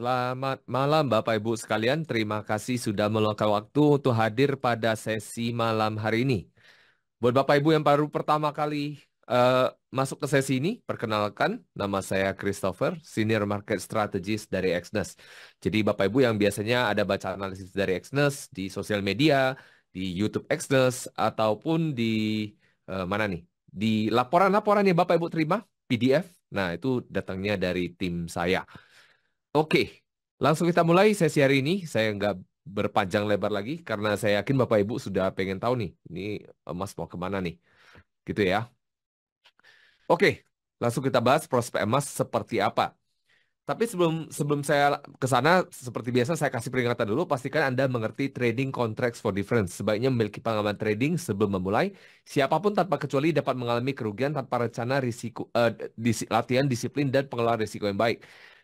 Selamat malam Bapak Ibu sekalian. Terima kasih sudah meluangkan waktu untuk hadir pada sesi malam hari ini. Buat Bapak Ibu yang baru pertama kali uh, masuk ke sesi ini, perkenalkan nama saya Christopher, Senior Market Strategist dari Exness. Jadi Bapak Ibu yang biasanya ada baca analisis dari Exness di sosial media, di YouTube Exness ataupun di uh, mana nih? Di laporan-laporan yang Bapak Ibu terima PDF. Nah, itu datangnya dari tim saya. Oke, langsung kita mulai sesi hari ini. Saya nggak berpanjang lebar lagi karena saya yakin Bapak Ibu sudah pengen tahu nih, ini Emas eh, mau kemana nih, gitu ya. Oke, langsung kita bahas prospek emas seperti apa. Tapi sebelum sebelum saya ke sana, seperti biasa saya kasih peringatan dulu, pastikan Anda mengerti trading contracts for difference. Sebaiknya memiliki pengalaman trading sebelum memulai. Siapapun tanpa kecuali dapat mengalami kerugian tanpa rencana risiko, uh, disi, latihan, disiplin, dan pengelolaan risiko yang baik.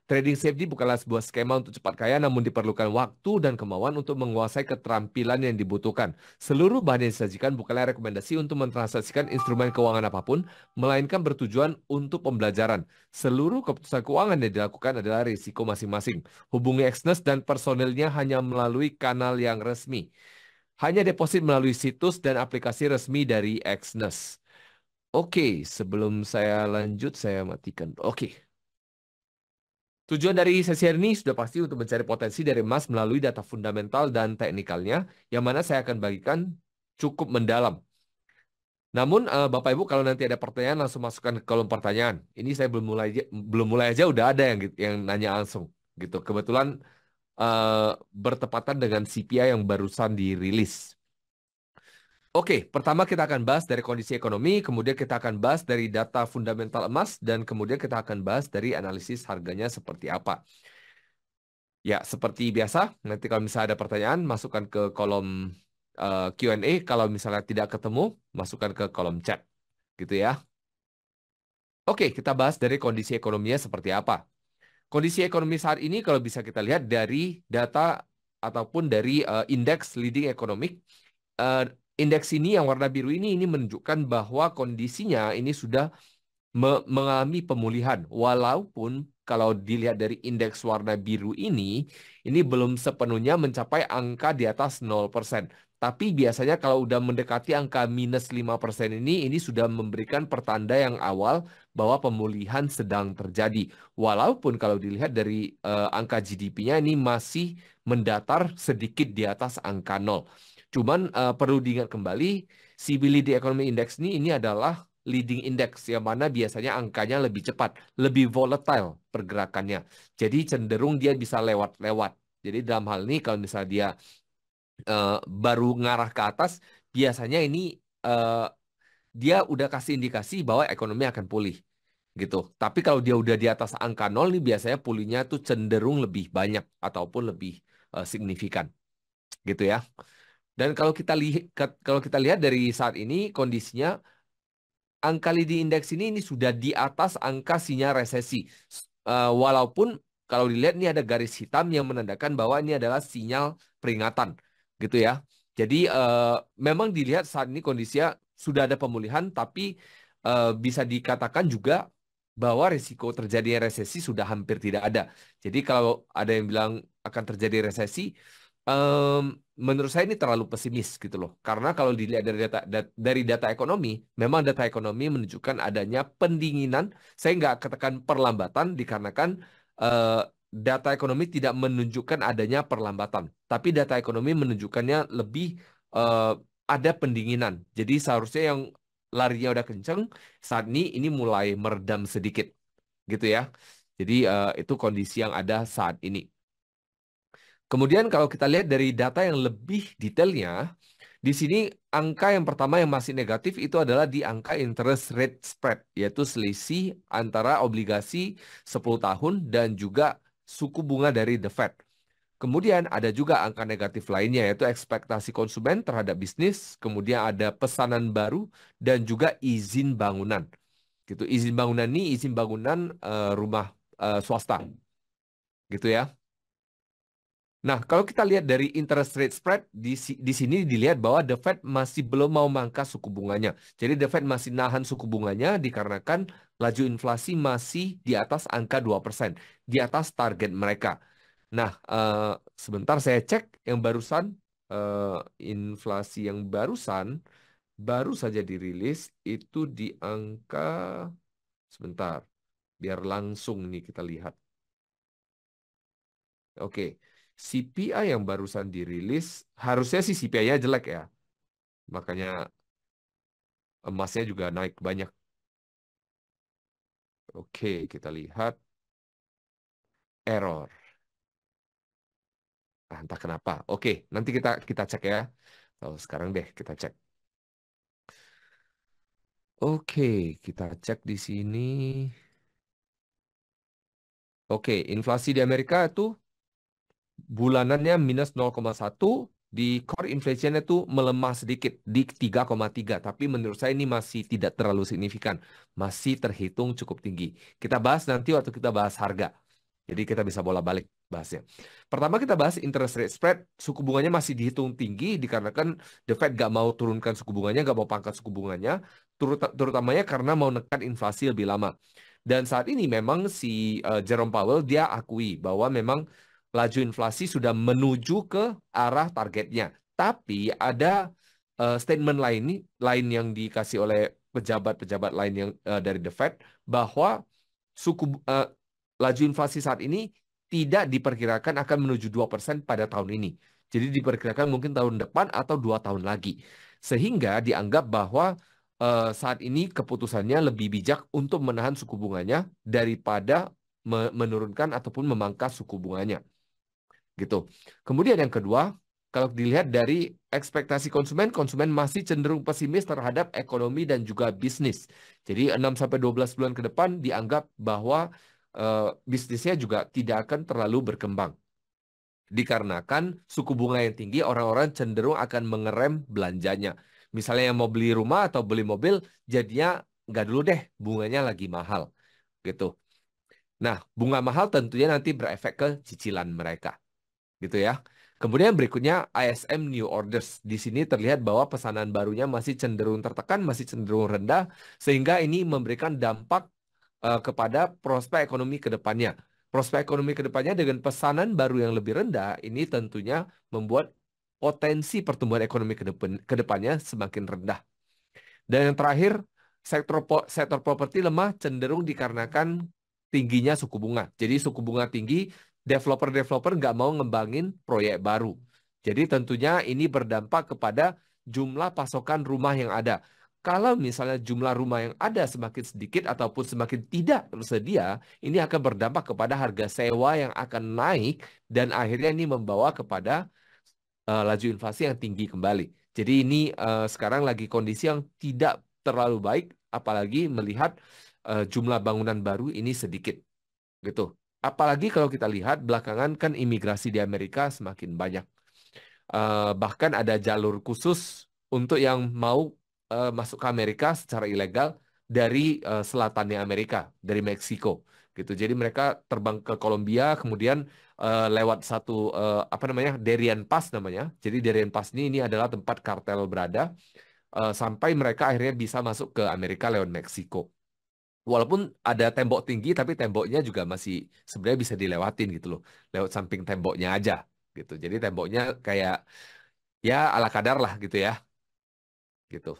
Trading safety bukanlah sebuah skema untuk cepat kaya, namun diperlukan waktu dan kemauan untuk menguasai keterampilan yang dibutuhkan. Seluruh bahan yang disajikan bukanlah rekomendasi untuk mentransaksikan instrumen keuangan apapun, melainkan bertujuan untuk pembelajaran. Seluruh keputusan keuangan yang dilakukan adalah risiko masing-masing. Hubungi Exness dan personilnya hanya melalui kanal yang resmi. Hanya deposit melalui situs dan aplikasi resmi dari Exness. Oke, okay, sebelum saya lanjut, saya matikan. Oke. Okay. Tujuan dari sesi hari ini sudah pasti untuk mencari potensi dari emas melalui data fundamental dan teknikalnya, yang mana saya akan bagikan cukup mendalam. Namun eh, Bapak Ibu kalau nanti ada pertanyaan langsung masukkan ke kolom pertanyaan. Ini saya belum mulai belum mulai aja udah ada yang gitu, yang nanya langsung gitu. Kebetulan uh, bertepatan dengan CPI yang barusan dirilis. Oke, pertama kita akan bahas dari kondisi ekonomi, kemudian kita akan bahas dari data fundamental emas, dan kemudian kita akan bahas dari analisis harganya seperti apa. Ya, seperti biasa, nanti kalau misalnya ada pertanyaan, masukkan ke kolom uh, eh, Q&A. Kalau misalnya tidak ketemu, masukkan ke kolom chat. Gitu ya. Oke, kita bahas dari kondisi ekonominya seperti apa. Kondisi ekonomi saat ini kalau bisa kita lihat dari data ataupun dari uh, indeks leading economic, eh, indeks ini yang warna biru ini ini menunjukkan bahwa kondisinya ini sudah me mengalami pemulihan walaupun kalau dilihat dari indeks warna biru ini ini belum sepenuhnya mencapai angka di atas 0%. Tapi biasanya kalau udah mendekati angka minus 5% ini ini sudah memberikan pertanda yang awal bahwa pemulihan sedang terjadi. Walaupun kalau dilihat dari uh, angka GDP-nya ini masih mendatar sedikit di atas angka 0. Cuman uh, perlu diingat kembali, CBLD Economy Index ini ini adalah leading index yang mana biasanya angkanya lebih cepat, lebih volatile pergerakannya. Jadi cenderung dia bisa lewat-lewat. Jadi dalam hal ini kalau misalnya dia uh, baru ngarah ke atas, biasanya ini uh, dia udah kasih indikasi bahwa ekonomi akan pulih gitu. Tapi kalau dia udah di atas angka nol nih biasanya pulihnya tuh cenderung lebih banyak ataupun lebih uh, signifikan, gitu ya. Dan kalau kita lihat kalau kita lihat dari saat ini kondisinya angka leading indeks ini ini sudah di atas angka sinyal resesi. Uh, walaupun kalau dilihat ini ada garis hitam yang menandakan bahwa ini adalah sinyal peringatan gitu ya. Jadi uh, memang dilihat saat ini kondisinya sudah ada pemulihan tapi uh, bisa dikatakan juga bahwa risiko terjadinya resesi sudah hampir tidak ada. Jadi kalau ada yang bilang akan terjadi resesi um, menurut saya ini terlalu pesimis gitu loh. Karena kalau dilihat dari data dat, dari data ekonomi, memang data ekonomi menunjukkan adanya pendinginan. Saya nggak katakan perlambatan dikarenakan uh, data ekonomi tidak menunjukkan adanya perlambatan, tapi data ekonomi menunjukkannya lebih uh, ada pendinginan. Jadi seharusnya yang larinya udah kenceng saat ini ini mulai meredam sedikit gitu ya. Jadi uh, itu kondisi yang ada saat ini. Kemudian kalau kita lihat dari data yang lebih detailnya, di sini angka yang pertama yang masih negatif itu adalah di angka interest rate spread, yaitu selisih antara obligasi 10 tahun dan juga suku bunga dari The Fed. Kemudian ada juga angka negatif lainnya yaitu ekspektasi konsumen terhadap bisnis, kemudian ada pesanan baru dan juga izin bangunan. Gitu, izin bangunan ini izin bangunan uh, rumah uh, swasta. Gitu ya. Nah, kalau kita lihat dari interest rate spread di, di sini dilihat bahwa The Fed masih belum mau mangkas suku bunganya. Jadi The Fed masih nahan suku bunganya dikarenakan laju inflasi masih di atas angka 2%, di atas target mereka. Nah, uh, sebentar saya cek yang barusan uh, inflasi yang barusan baru saja dirilis itu di angka sebentar. Biar langsung nih kita lihat. Oke. Okay CPI yang barusan dirilis, harusnya sih CPI-nya jelek ya. Makanya emasnya juga naik banyak. Oke, kita lihat. Error. Nah, entah kenapa. Oke, nanti kita kita cek ya. Kalau oh, sekarang deh kita cek. Oke, kita cek di sini. Oke, inflasi di Amerika tuh bulanannya minus 0,1 di core inflationnya tuh melemah sedikit di 3,3 tapi menurut saya ini masih tidak terlalu signifikan masih terhitung cukup tinggi kita bahas nanti waktu kita bahas harga jadi kita bisa bola balik bahasnya pertama kita bahas interest rate spread suku bunganya masih dihitung tinggi dikarenakan the Fed gak mau turunkan suku bunganya gak mau pangkat suku bunganya terutama terutamanya karena mau nekan inflasi lebih lama dan saat ini memang si uh, Jerome Powell dia akui bahwa memang laju inflasi sudah menuju ke arah targetnya. Tapi ada uh, statement lain lain yang dikasih oleh pejabat-pejabat lain yang uh, dari The Fed bahwa suku uh, laju inflasi saat ini tidak diperkirakan akan menuju 2% pada tahun ini. Jadi diperkirakan mungkin tahun depan atau dua tahun lagi. Sehingga dianggap bahwa uh, saat ini keputusannya lebih bijak untuk menahan suku bunganya daripada menurunkan ataupun memangkas suku bunganya gitu. Kemudian yang kedua, kalau dilihat dari ekspektasi konsumen, konsumen masih cenderung pesimis terhadap ekonomi dan juga bisnis. Jadi 6 sampai 12 bulan ke depan dianggap bahwa uh, bisnisnya juga tidak akan terlalu berkembang. Dikarenakan suku bunga yang tinggi, orang-orang cenderung akan mengerem belanjanya. Misalnya yang mau beli rumah atau beli mobil, jadinya nggak dulu deh, bunganya lagi mahal. gitu. Nah, bunga mahal tentunya nanti berefek ke cicilan mereka gitu ya. Kemudian berikutnya ISM New Orders. Di sini terlihat bahwa pesanan barunya masih cenderung tertekan, masih cenderung rendah, sehingga ini memberikan dampak uh, kepada prospek ekonomi ke depannya. Prospek ekonomi ke depannya dengan pesanan baru yang lebih rendah, ini tentunya membuat potensi pertumbuhan ekonomi ke, depannya semakin rendah. Dan yang terakhir, sektor, sektor properti lemah cenderung dikarenakan tingginya suku bunga. Jadi suku bunga tinggi developer-developer nggak mau ngembangin proyek baru. Jadi tentunya ini berdampak kepada jumlah pasokan rumah yang ada. Kalau misalnya jumlah rumah yang ada semakin sedikit ataupun semakin tidak tersedia, ini akan berdampak kepada harga sewa yang akan naik dan akhirnya ini membawa kepada uh, laju inflasi yang tinggi kembali. Jadi ini uh, sekarang lagi kondisi yang tidak terlalu baik, apalagi melihat uh, jumlah bangunan baru ini sedikit, gitu. Apalagi kalau kita lihat belakangan kan imigrasi di Amerika semakin banyak. Uh, bahkan ada jalur khusus untuk yang mau uh, masuk ke Amerika secara ilegal dari uh, selatannya Amerika, dari Meksiko gitu. Jadi mereka terbang ke Kolombia kemudian uh, lewat satu uh, apa namanya? Darien Pass namanya. Jadi Darien Pass ini ini adalah tempat kartel berada uh, sampai mereka akhirnya bisa masuk ke Amerika lewat Meksiko walaupun ada tembok tinggi tapi temboknya juga masih sebenarnya bisa dilewatin gitu loh lewat samping temboknya aja gitu jadi temboknya kayak ya ala kadar lah gitu ya gitu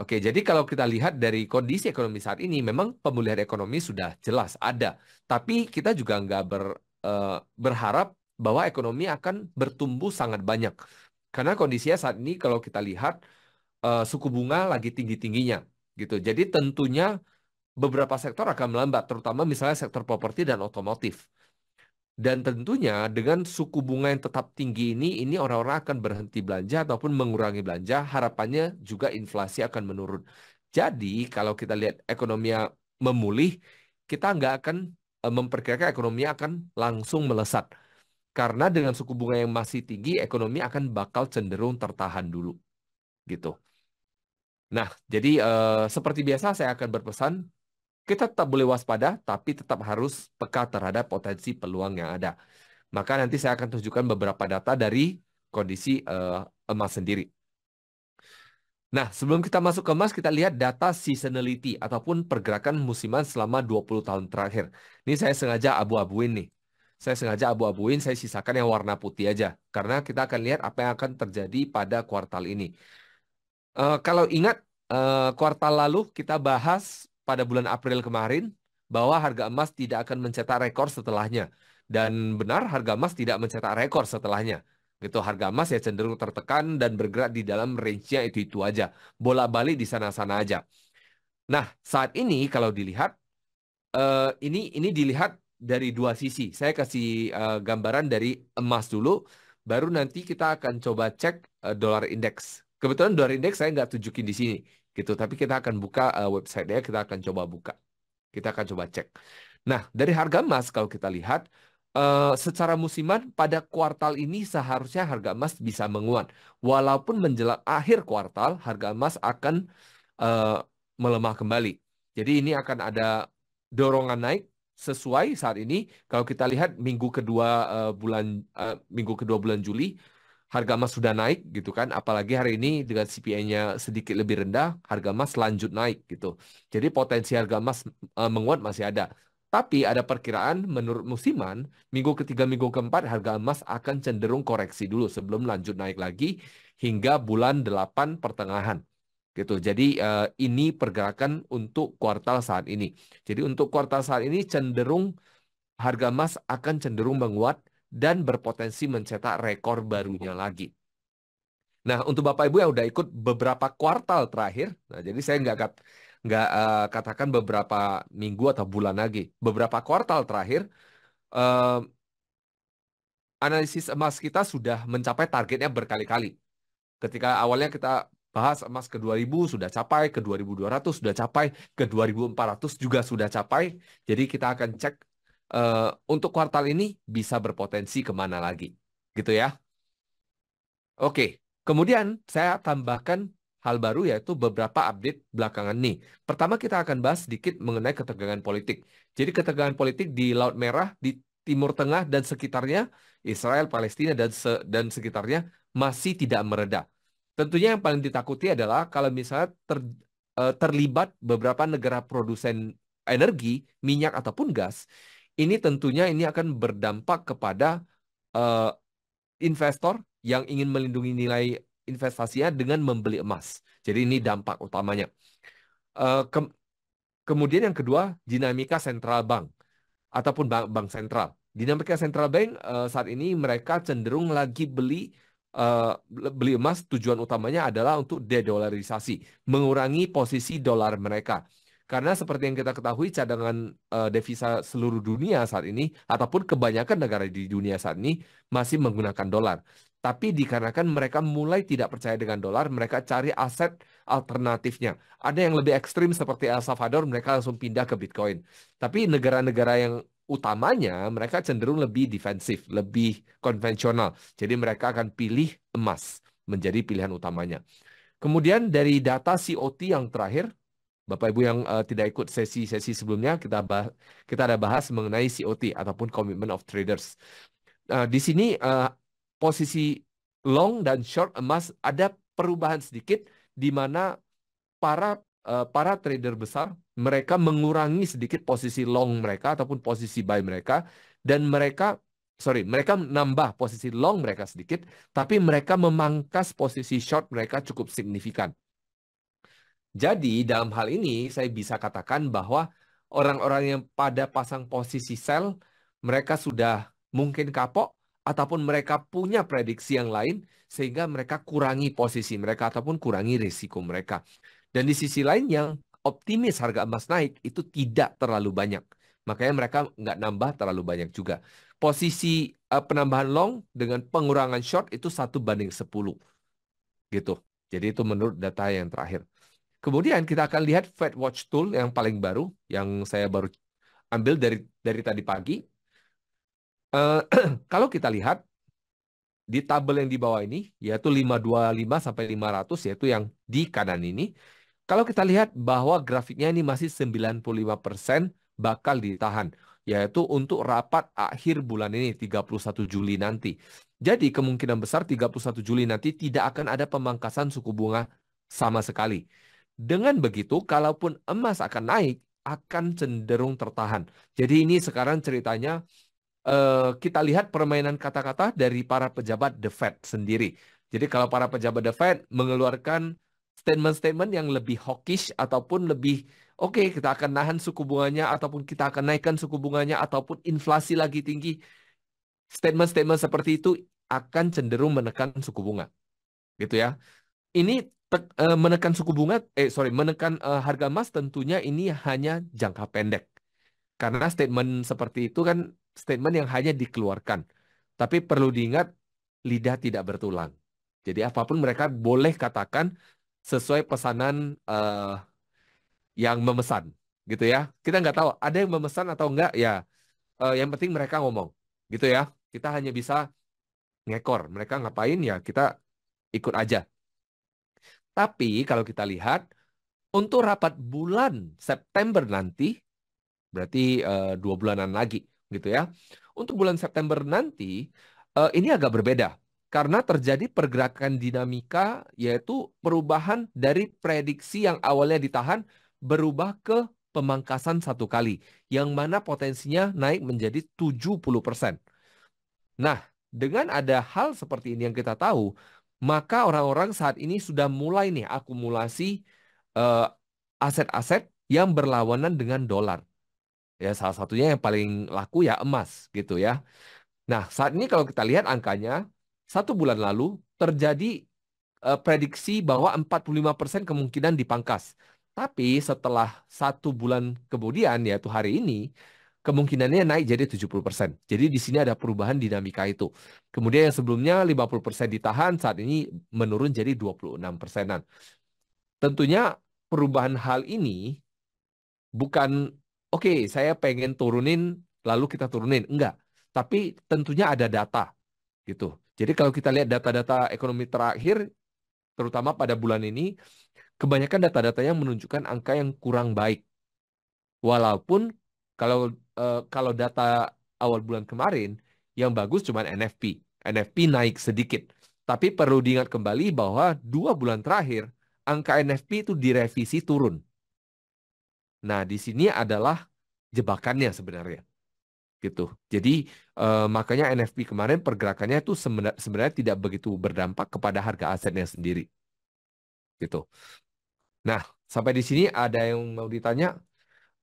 Oke, jadi kalau kita lihat dari kondisi ekonomi saat ini, memang pemulihan ekonomi sudah jelas ada. Tapi kita juga nggak ber, uh, berharap bahwa ekonomi akan bertumbuh sangat banyak. Karena kondisinya saat ini kalau kita lihat, uh, suku bunga lagi tinggi-tingginya. gitu. Jadi tentunya beberapa sektor akan melambat, terutama misalnya sektor properti dan otomotif. Dan tentunya dengan suku bunga yang tetap tinggi ini, ini orang-orang akan berhenti belanja ataupun mengurangi belanja. Harapannya juga inflasi akan menurun. Jadi kalau kita lihat ekonomi memulih, kita nggak akan eh, memperkirakan ekonomi akan langsung melesat. Karena dengan suku bunga yang masih tinggi, ekonomi akan bakal cenderung tertahan dulu. Gitu. Nah, jadi uh, seperti biasa saya akan berpesan kita tetap boleh waspada, tapi tetap harus peka terhadap potensi peluang yang ada. Maka nanti saya akan tunjukkan beberapa data dari kondisi uh, emas sendiri. Nah, sebelum kita masuk ke emas, kita lihat data seasonality ataupun pergerakan musiman selama 20 tahun terakhir. Ini saya sengaja abu-abuin nih. Saya sengaja abu-abuin, saya sisakan yang warna putih aja. Karena kita akan lihat apa yang akan terjadi pada kuartal ini. Uh, kalau ingat, uh, kuartal lalu kita bahas pada bulan April kemarin bahwa harga emas tidak akan mencetak rekor setelahnya. Dan benar harga emas tidak mencetak rekor setelahnya. Gitu harga emas ya cenderung tertekan dan bergerak di dalam range-nya itu-itu aja. Bola-balik di sana-sana aja. Nah, saat ini kalau dilihat uh, ini ini dilihat dari dua sisi. Saya kasih uh, gambaran dari emas dulu, baru nanti kita akan coba cek uh, dolar indeks. Kebetulan dolar indeks saya nggak tunjukin di sini gitu. Tapi kita akan buka uh, website ya, kita akan coba buka, kita akan coba cek. Nah, dari harga emas kalau kita lihat uh, secara musiman pada kuartal ini seharusnya harga emas bisa menguat, walaupun menjelang akhir kuartal harga emas akan uh, melemah kembali. Jadi ini akan ada dorongan naik sesuai saat ini kalau kita lihat minggu kedua uh, bulan uh, minggu kedua bulan Juli harga emas sudah naik gitu kan apalagi hari ini dengan CPI-nya sedikit lebih rendah harga emas lanjut naik gitu jadi potensi harga emas uh, menguat masih ada tapi ada perkiraan menurut musiman minggu ketiga minggu keempat harga emas akan cenderung koreksi dulu sebelum lanjut naik lagi hingga bulan delapan pertengahan gitu jadi uh, ini pergerakan untuk kuartal saat ini jadi untuk kuartal saat ini cenderung harga emas akan cenderung menguat dan berpotensi mencetak rekor barunya lagi. Nah, untuk Bapak Ibu yang udah ikut beberapa kuartal terakhir, nah jadi saya nggak kat, uh, katakan beberapa minggu atau bulan lagi, beberapa kuartal terakhir, uh, analisis emas kita sudah mencapai targetnya berkali-kali. Ketika awalnya kita bahas emas ke 2000 sudah capai, ke 2200 sudah capai, ke 2400 juga sudah capai. Jadi kita akan cek uh, untuk kuartal ini bisa berpotensi kemana lagi, gitu ya. Oke, kemudian saya tambahkan hal baru yaitu beberapa update belakangan nih. Pertama kita akan bahas sedikit mengenai ketegangan politik. Jadi ketegangan politik di Laut Merah, di Timur Tengah dan sekitarnya, Israel, Palestina dan se dan sekitarnya masih tidak mereda. Tentunya yang paling ditakuti adalah kalau misalnya ter, eh, terlibat beberapa negara produsen energi, minyak ataupun gas ini tentunya ini akan berdampak kepada uh, investor yang ingin melindungi nilai investasinya dengan membeli emas. Jadi ini dampak utamanya. Uh, eh, ke kemudian yang kedua, dinamika sentral bank ataupun bank, bank sentral. Dinamika sentral bank uh, saat ini mereka cenderung lagi beli Uh, beli emas tujuan utamanya adalah untuk dedolarisasi, mengurangi posisi dolar mereka. Karena seperti yang kita ketahui cadangan uh, devisa seluruh dunia saat ini ataupun kebanyakan negara di dunia saat ini masih menggunakan dolar. Tapi dikarenakan mereka mulai tidak percaya dengan dolar, mereka cari aset alternatifnya. Ada yang lebih ekstrim seperti El Salvador, mereka langsung pindah ke Bitcoin. Tapi negara-negara yang utamanya mereka cenderung lebih defensif, lebih konvensional. Jadi mereka akan pilih emas menjadi pilihan utamanya. Kemudian dari data COT yang terakhir, Bapak Ibu yang uh, tidak ikut sesi-sesi sebelumnya kita bahas, kita ada bahas mengenai COT ataupun Commitment of Traders. Nah, di sini uh, posisi long dan short emas ada perubahan sedikit di mana para para trader besar mereka mengurangi sedikit posisi long mereka ataupun posisi buy mereka dan mereka sorry mereka menambah posisi long mereka sedikit tapi mereka memangkas posisi short mereka cukup signifikan. Jadi dalam hal ini saya bisa katakan bahwa orang-orang yang pada pasang posisi sell, mereka sudah mungkin kapok ataupun mereka punya prediksi yang lain sehingga mereka kurangi posisi mereka ataupun kurangi risiko mereka. Dan di sisi lain yang optimis harga emas naik itu tidak terlalu banyak. Makanya mereka nggak nambah terlalu banyak juga. Posisi uh, penambahan long dengan pengurangan short itu satu banding 10. Gitu. Jadi itu menurut data yang terakhir. Kemudian kita akan lihat Fed Watch Tool yang paling baru, yang saya baru ambil dari dari tadi pagi. Uh, kalau kita lihat di tabel yang di bawah ini, yaitu 525 sampai 500, yaitu yang di kanan ini. Kalau kita lihat bahwa grafiknya ini masih 95% bakal ditahan, yaitu untuk rapat akhir bulan ini, 31 Juli nanti. Jadi kemungkinan besar 31 Juli nanti tidak akan ada pemangkasan suku bunga sama sekali. Dengan begitu, kalaupun emas akan naik, akan cenderung tertahan. Jadi ini sekarang ceritanya uh, kita lihat permainan kata-kata dari para pejabat The Fed sendiri. Jadi kalau para pejabat The Fed mengeluarkan statement-statement yang lebih hawkish ataupun lebih oke okay, kita akan nahan suku bunganya ataupun kita akan naikkan suku bunganya ataupun inflasi lagi tinggi. Statement-statement seperti itu akan cenderung menekan suku bunga. Gitu ya. Ini Eh, menekan suku bunga, eh sorry, menekan uh, harga emas tentunya ini hanya jangka pendek. Karena statement seperti itu kan statement yang hanya dikeluarkan. Tapi perlu diingat, lidah tidak bertulang. Jadi apapun mereka boleh katakan sesuai pesanan uh, yang memesan, gitu ya. Kita nggak tahu ada yang memesan atau enggak ya. Uh, yang penting mereka ngomong, gitu ya. Kita hanya bisa ngekor. Mereka ngapain ya kita ikut aja tapi kalau kita lihat untuk rapat bulan September nanti, berarti uh, dua bulanan lagi, gitu ya. Untuk bulan September nanti uh, ini agak berbeda karena terjadi pergerakan dinamika yaitu perubahan dari prediksi yang awalnya ditahan berubah ke pemangkasan satu kali yang mana potensinya naik menjadi 70%. Nah, dengan ada hal seperti ini yang kita tahu, maka orang-orang saat ini sudah mulai nih akumulasi eh, aset-aset uh, yang berlawanan dengan dolar. Ya, salah satunya yang paling laku ya emas gitu ya. Nah, saat ini kalau kita lihat angkanya, satu bulan lalu terjadi uh, prediksi bahwa 45% kemungkinan dipangkas. Tapi setelah satu bulan kemudian, yaitu hari ini, kemungkinannya naik jadi 70%. Jadi di sini ada perubahan dinamika itu. Kemudian yang sebelumnya 50% ditahan, saat ini menurun jadi 26 persenan. Tentunya perubahan hal ini bukan, oke okay, saya pengen turunin, lalu kita turunin. Enggak. Tapi tentunya ada data. gitu. Jadi kalau kita lihat data-data ekonomi terakhir, terutama pada bulan ini, kebanyakan data-datanya menunjukkan angka yang kurang baik. Walaupun kalau uh, kalau data awal bulan kemarin yang bagus cuma NFP. NFP naik sedikit. Tapi perlu diingat kembali bahwa dua bulan terakhir angka NFP itu direvisi turun. Nah, di sini adalah jebakannya sebenarnya. Gitu. Jadi eh, makanya NFP kemarin pergerakannya itu sebenar, sebenarnya tidak begitu berdampak kepada harga asetnya sendiri. Gitu. Nah, sampai di sini ada yang mau ditanya?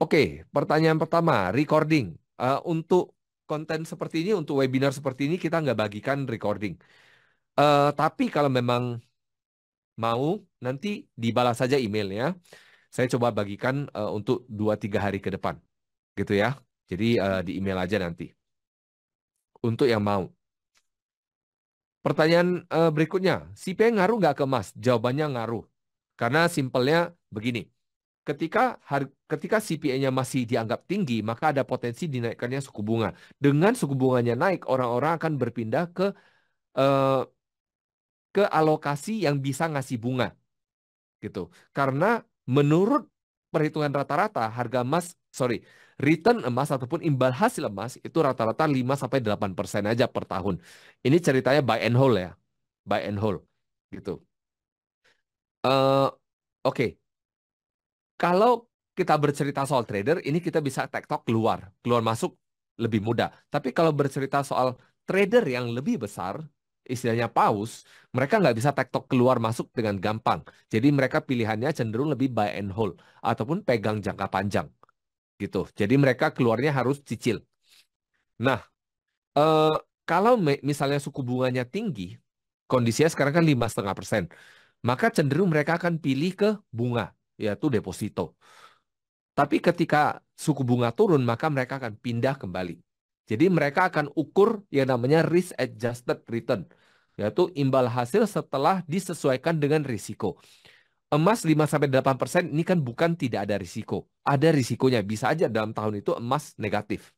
Oke, pertanyaan pertama, recording. Uh, untuk konten seperti ini, untuk webinar seperti ini, kita nggak bagikan recording. Uh, tapi kalau memang mau, nanti dibalas saja emailnya. Saya coba bagikan uh, untuk 2-3 hari ke depan. Gitu ya. Jadi uh, di email aja nanti. Untuk yang mau. Pertanyaan uh, berikutnya, CPA ngaruh nggak ke emas? Jawabannya ngaruh. Karena simpelnya begini ketika har, ketika CPI-nya masih dianggap tinggi, maka ada potensi dinaikkannya suku bunga. Dengan suku bunganya naik, orang-orang akan berpindah ke eh, ke alokasi yang bisa ngasih bunga. Gitu. Karena menurut perhitungan rata-rata harga emas, sorry, return emas ataupun imbal hasil emas itu rata-rata 5 sampai 8% aja per tahun. Ini ceritanya buy and hold ya. Buy and hold gitu. Uh, Oke, okay kalau kita bercerita soal trader, ini kita bisa tektok keluar, keluar masuk lebih mudah. Tapi kalau bercerita soal trader yang lebih besar, istilahnya paus, mereka nggak bisa tektok keluar masuk dengan gampang. Jadi mereka pilihannya cenderung lebih buy and hold ataupun pegang jangka panjang gitu. Jadi mereka keluarnya harus cicil. Nah, uh, kalau misalnya suku bunganya tinggi, kondisinya sekarang kan lima setengah persen, maka cenderung mereka akan pilih ke bunga yaitu deposito. Tapi ketika suku bunga turun, maka mereka akan pindah kembali. Jadi mereka akan ukur yang namanya risk adjusted return, yaitu imbal hasil setelah disesuaikan dengan risiko. Emas 5-8% ini kan bukan tidak ada risiko. Ada risikonya. Bisa aja dalam tahun itu emas negatif.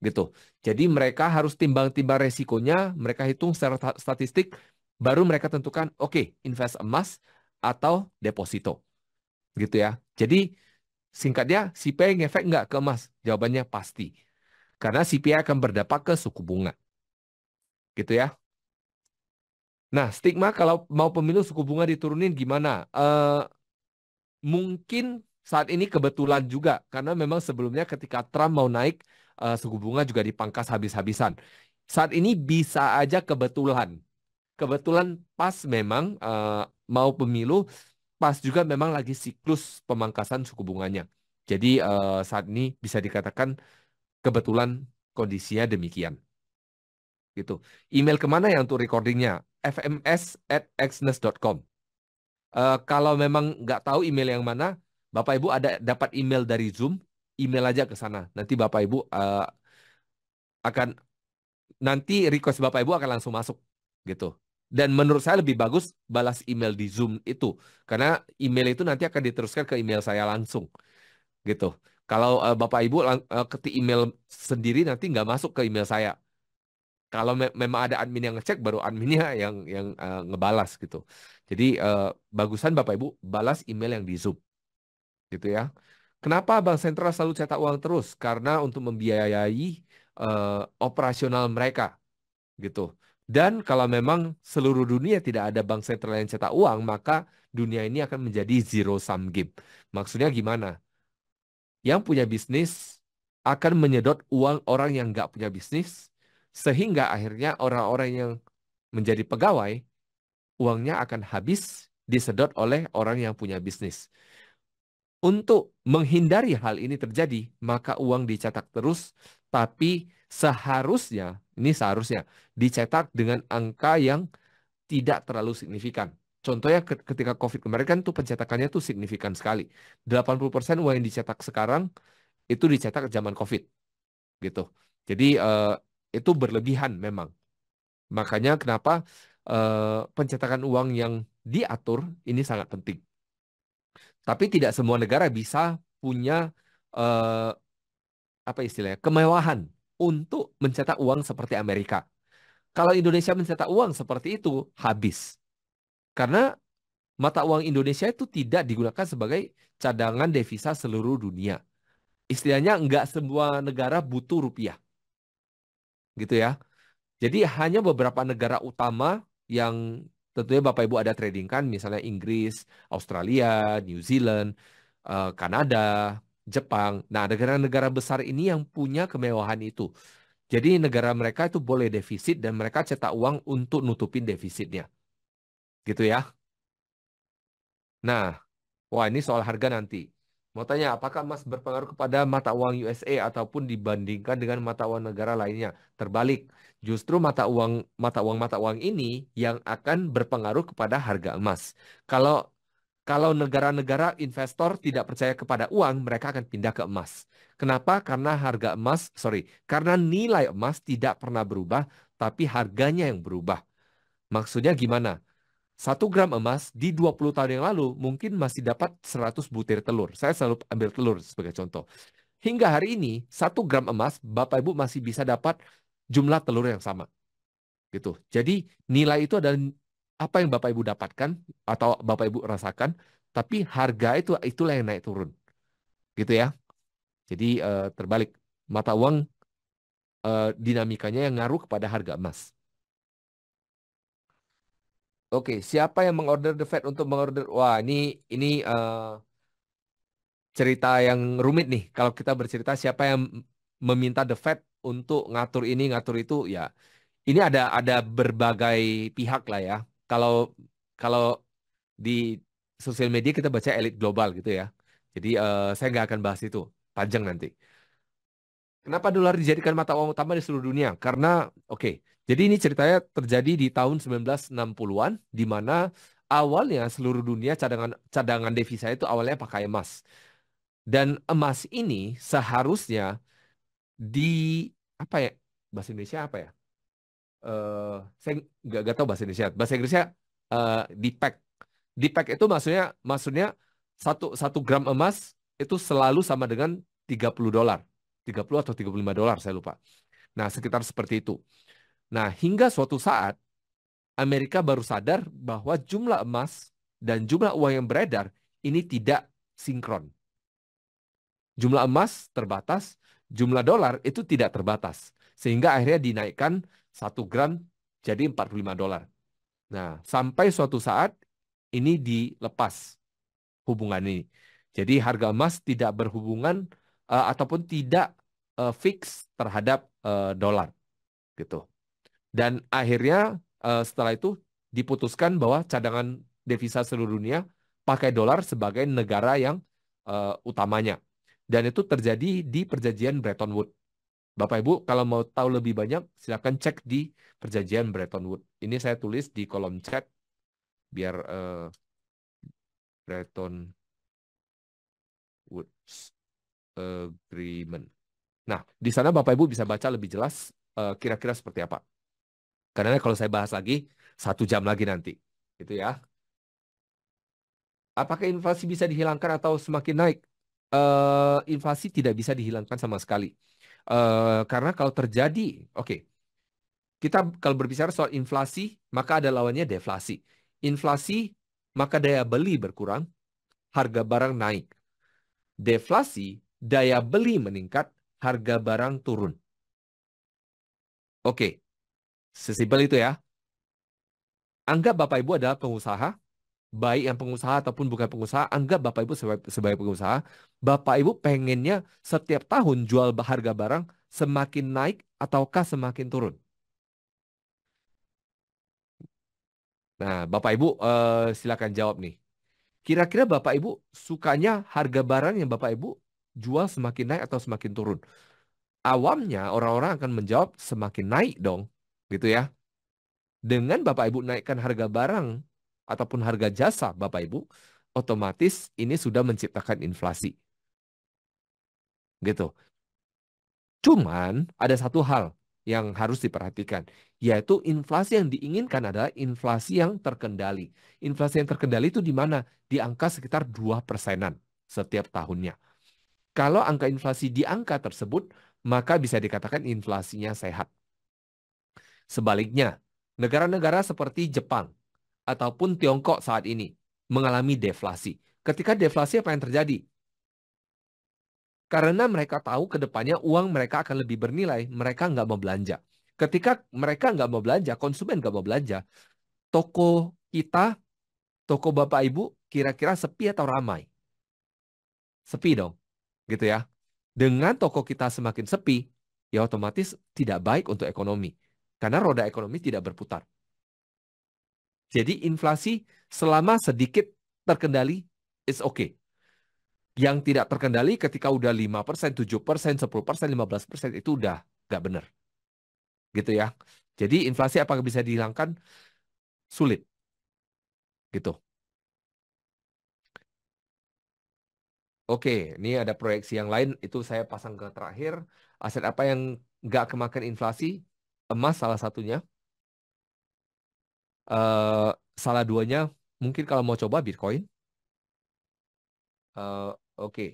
gitu. Jadi mereka harus timbang-timbang risikonya. Mereka hitung secara statistik. Baru mereka tentukan, oke, okay, invest emas atau deposito. Gitu ya. Jadi singkatnya CPI ngefek nggak ke emas? Jawabannya pasti. Karena CPI akan berdampak ke suku bunga. Gitu ya. Nah, stigma kalau mau pemilu suku bunga diturunin gimana? Uh, mungkin saat ini kebetulan juga karena memang sebelumnya ketika Trump mau naik uh, suku bunga juga dipangkas habis-habisan. Saat ini bisa aja kebetulan. Kebetulan pas memang uh, mau pemilu pas juga memang lagi siklus pemangkasan suku bunganya. Jadi uh, saat ini bisa dikatakan kebetulan kondisinya demikian. Gitu. Email kemana ya untuk recordingnya? fms at Uh, kalau memang nggak tahu email yang mana, Bapak Ibu ada dapat email dari Zoom, email aja ke sana. Nanti Bapak Ibu uh, akan nanti request Bapak Ibu akan langsung masuk gitu. Dan menurut saya lebih bagus balas email di Zoom itu. Karena email itu nanti akan diteruskan ke email saya langsung. Gitu. Kalau uh, Bapak Ibu uh, ketik email sendiri nanti nggak masuk ke email saya. Kalau me memang ada admin yang ngecek baru adminnya yang yang uh, ngebalas gitu. Jadi uh, bagusan Bapak Ibu balas email yang di Zoom. Gitu ya. Kenapa bank sentral selalu cetak uang terus? Karena untuk membiayai uh, operasional mereka, gitu. Dan kalau memang seluruh dunia tidak ada bank sentral yang cetak uang, maka dunia ini akan menjadi zero sum game. Maksudnya gimana? Yang punya bisnis akan menyedot uang orang yang nggak punya bisnis, sehingga akhirnya orang-orang yang menjadi pegawai, uangnya akan habis disedot oleh orang yang punya bisnis. Untuk menghindari hal ini terjadi, maka uang dicetak terus, tapi seharusnya ini seharusnya dicetak dengan angka yang tidak terlalu signifikan. Contohnya ketika COVID kemarin kan tuh pencetakannya tuh signifikan sekali. 80% uang yang dicetak sekarang itu dicetak zaman COVID. Gitu. Jadi uh, itu berlebihan memang. Makanya kenapa uh, pencetakan uang yang diatur ini sangat penting. Tapi tidak semua negara bisa punya uh, apa istilahnya kemewahan untuk mencetak uang seperti Amerika. Kalau Indonesia mencetak uang seperti itu, habis. Karena mata uang Indonesia itu tidak digunakan sebagai cadangan devisa seluruh dunia. Istilahnya nggak semua negara butuh rupiah. Gitu ya. Jadi hanya beberapa negara utama yang tentunya Bapak Ibu ada trading kan, misalnya Inggris, Australia, New Zealand, eh, Kanada, Jepang. Nah, negara-negara besar ini yang punya kemewahan itu. Jadi negara mereka itu boleh defisit dan mereka cetak uang untuk nutupin defisitnya. Gitu ya. Nah, wah ini soal harga nanti. Mau tanya, apakah emas berpengaruh kepada mata uang USA ataupun dibandingkan dengan mata uang negara lainnya? Terbalik, justru mata uang mata uang mata uang ini yang akan berpengaruh kepada harga emas. Kalau kalau negara-negara investor tidak percaya kepada uang, mereka akan pindah ke emas. Kenapa? Karena harga emas, sorry, karena nilai emas tidak pernah berubah, tapi harganya yang berubah. Maksudnya gimana? Satu gram emas di 20 tahun yang lalu mungkin masih dapat 100 butir telur. Saya selalu ambil telur sebagai contoh. Hingga hari ini, satu gram emas, Bapak Ibu masih bisa dapat jumlah telur yang sama. gitu. Jadi nilai itu adalah apa yang Bapak Ibu dapatkan atau Bapak Ibu rasakan, tapi harga itu itulah yang naik turun. Gitu ya. Jadi uh, terbalik mata uang uh, dinamikanya yang ngaruh kepada harga emas. Oke, siapa yang mengorder the Fed untuk mengorder? Wah, ini ini uh, cerita yang rumit nih. Kalau kita bercerita siapa yang meminta the Fed untuk ngatur ini, ngatur itu, ya ini ada ada berbagai pihak lah ya kalau kalau di sosial media kita baca elit global gitu ya. Jadi uh, saya nggak akan bahas itu panjang nanti. Kenapa dolar dijadikan mata uang utama di seluruh dunia? Karena oke, okay, jadi ini ceritanya terjadi di tahun 1960-an di mana awalnya seluruh dunia cadangan cadangan devisa itu awalnya pakai emas. Dan emas ini seharusnya di apa ya bahasa Indonesia apa ya? Eh, saya nggak tahu bahasa Indonesia bahasa Inggrisnya uh, eh, di pack di pack itu maksudnya maksudnya satu satu gram emas itu selalu sama dengan 30 dolar 30 atau 35 dolar saya lupa nah sekitar seperti itu nah hingga suatu saat Amerika baru sadar bahwa jumlah emas dan jumlah uang yang beredar ini tidak sinkron jumlah emas terbatas jumlah dolar itu tidak terbatas sehingga akhirnya dinaikkan 1 gram jadi 45 dolar. Nah, sampai suatu saat ini dilepas hubungan ini. Jadi harga emas tidak berhubungan uh, ataupun tidak uh, fix terhadap uh, dolar gitu. Dan akhirnya uh, setelah itu diputuskan bahwa cadangan devisa seluruh dunia pakai dolar sebagai negara yang uh, utamanya. Dan itu terjadi di perjanjian Bretton Woods. Bapak Ibu, kalau mau tahu lebih banyak, silakan cek di perjanjian Bretton Woods. Ini saya tulis di kolom chat biar uh, Bretton Woods Agreement. Nah, di sana Bapak Ibu bisa baca lebih jelas eh, kira-kira uh, seperti apa. Karena kalau saya bahas lagi, satu jam lagi nanti. Gitu ya. Apakah inflasi bisa dihilangkan atau semakin naik? Uh, inflasi tidak bisa dihilangkan sama sekali Uh, karena kalau terjadi, oke, okay, kita kalau berbicara soal inflasi, maka ada lawannya deflasi. Inflasi, maka daya beli berkurang, harga barang naik. Deflasi, daya beli meningkat, harga barang turun. Oke, okay. sesimpel itu ya. Anggap Bapak Ibu adalah pengusaha, baik yang pengusaha ataupun bukan pengusaha, anggap Bapak Ibu sebagai, sebagai pengusaha, Bapak Ibu pengennya setiap tahun jual harga barang semakin naik ataukah semakin turun? Nah, Bapak Ibu uh, silakan jawab nih. Kira-kira Bapak Ibu sukanya harga barang yang Bapak Ibu jual semakin naik atau semakin turun? Awamnya orang-orang akan menjawab semakin naik dong, gitu ya. Dengan Bapak Ibu naikkan harga barang ataupun harga jasa Bapak Ibu, otomatis ini sudah menciptakan inflasi. Gitu. Cuman ada satu hal yang harus diperhatikan, yaitu inflasi yang diinginkan adalah inflasi yang terkendali. Inflasi yang terkendali itu di mana? Di angka sekitar 2 persenan setiap tahunnya. Kalau angka inflasi di angka tersebut, maka bisa dikatakan inflasinya sehat. Sebaliknya, negara-negara seperti Jepang ataupun Tiongkok saat ini mengalami deflasi. Ketika deflasi apa yang terjadi? Karena mereka tahu ke depannya uang mereka akan lebih bernilai, mereka nggak mau belanja. Ketika mereka nggak mau belanja, konsumen nggak mau belanja, toko kita, toko Bapak Ibu kira-kira sepi atau ramai? Sepi dong, gitu ya. Dengan toko kita semakin sepi, ya otomatis tidak baik untuk ekonomi. Karena roda ekonomi tidak berputar. Jadi inflasi selama sedikit terkendali, it's okay. Yang tidak terkendali ketika udah 5%, 7%, 10%, 15% itu udah nggak benar. Gitu ya. Jadi inflasi apakah bisa dihilangkan? Sulit. Gitu. Oke, ini ada proyeksi yang lain. Itu saya pasang ke terakhir. Aset apa yang nggak kemakan inflasi? Emas salah satunya uh, salah duanya mungkin kalau mau coba Bitcoin. Uh, Oke. Okay.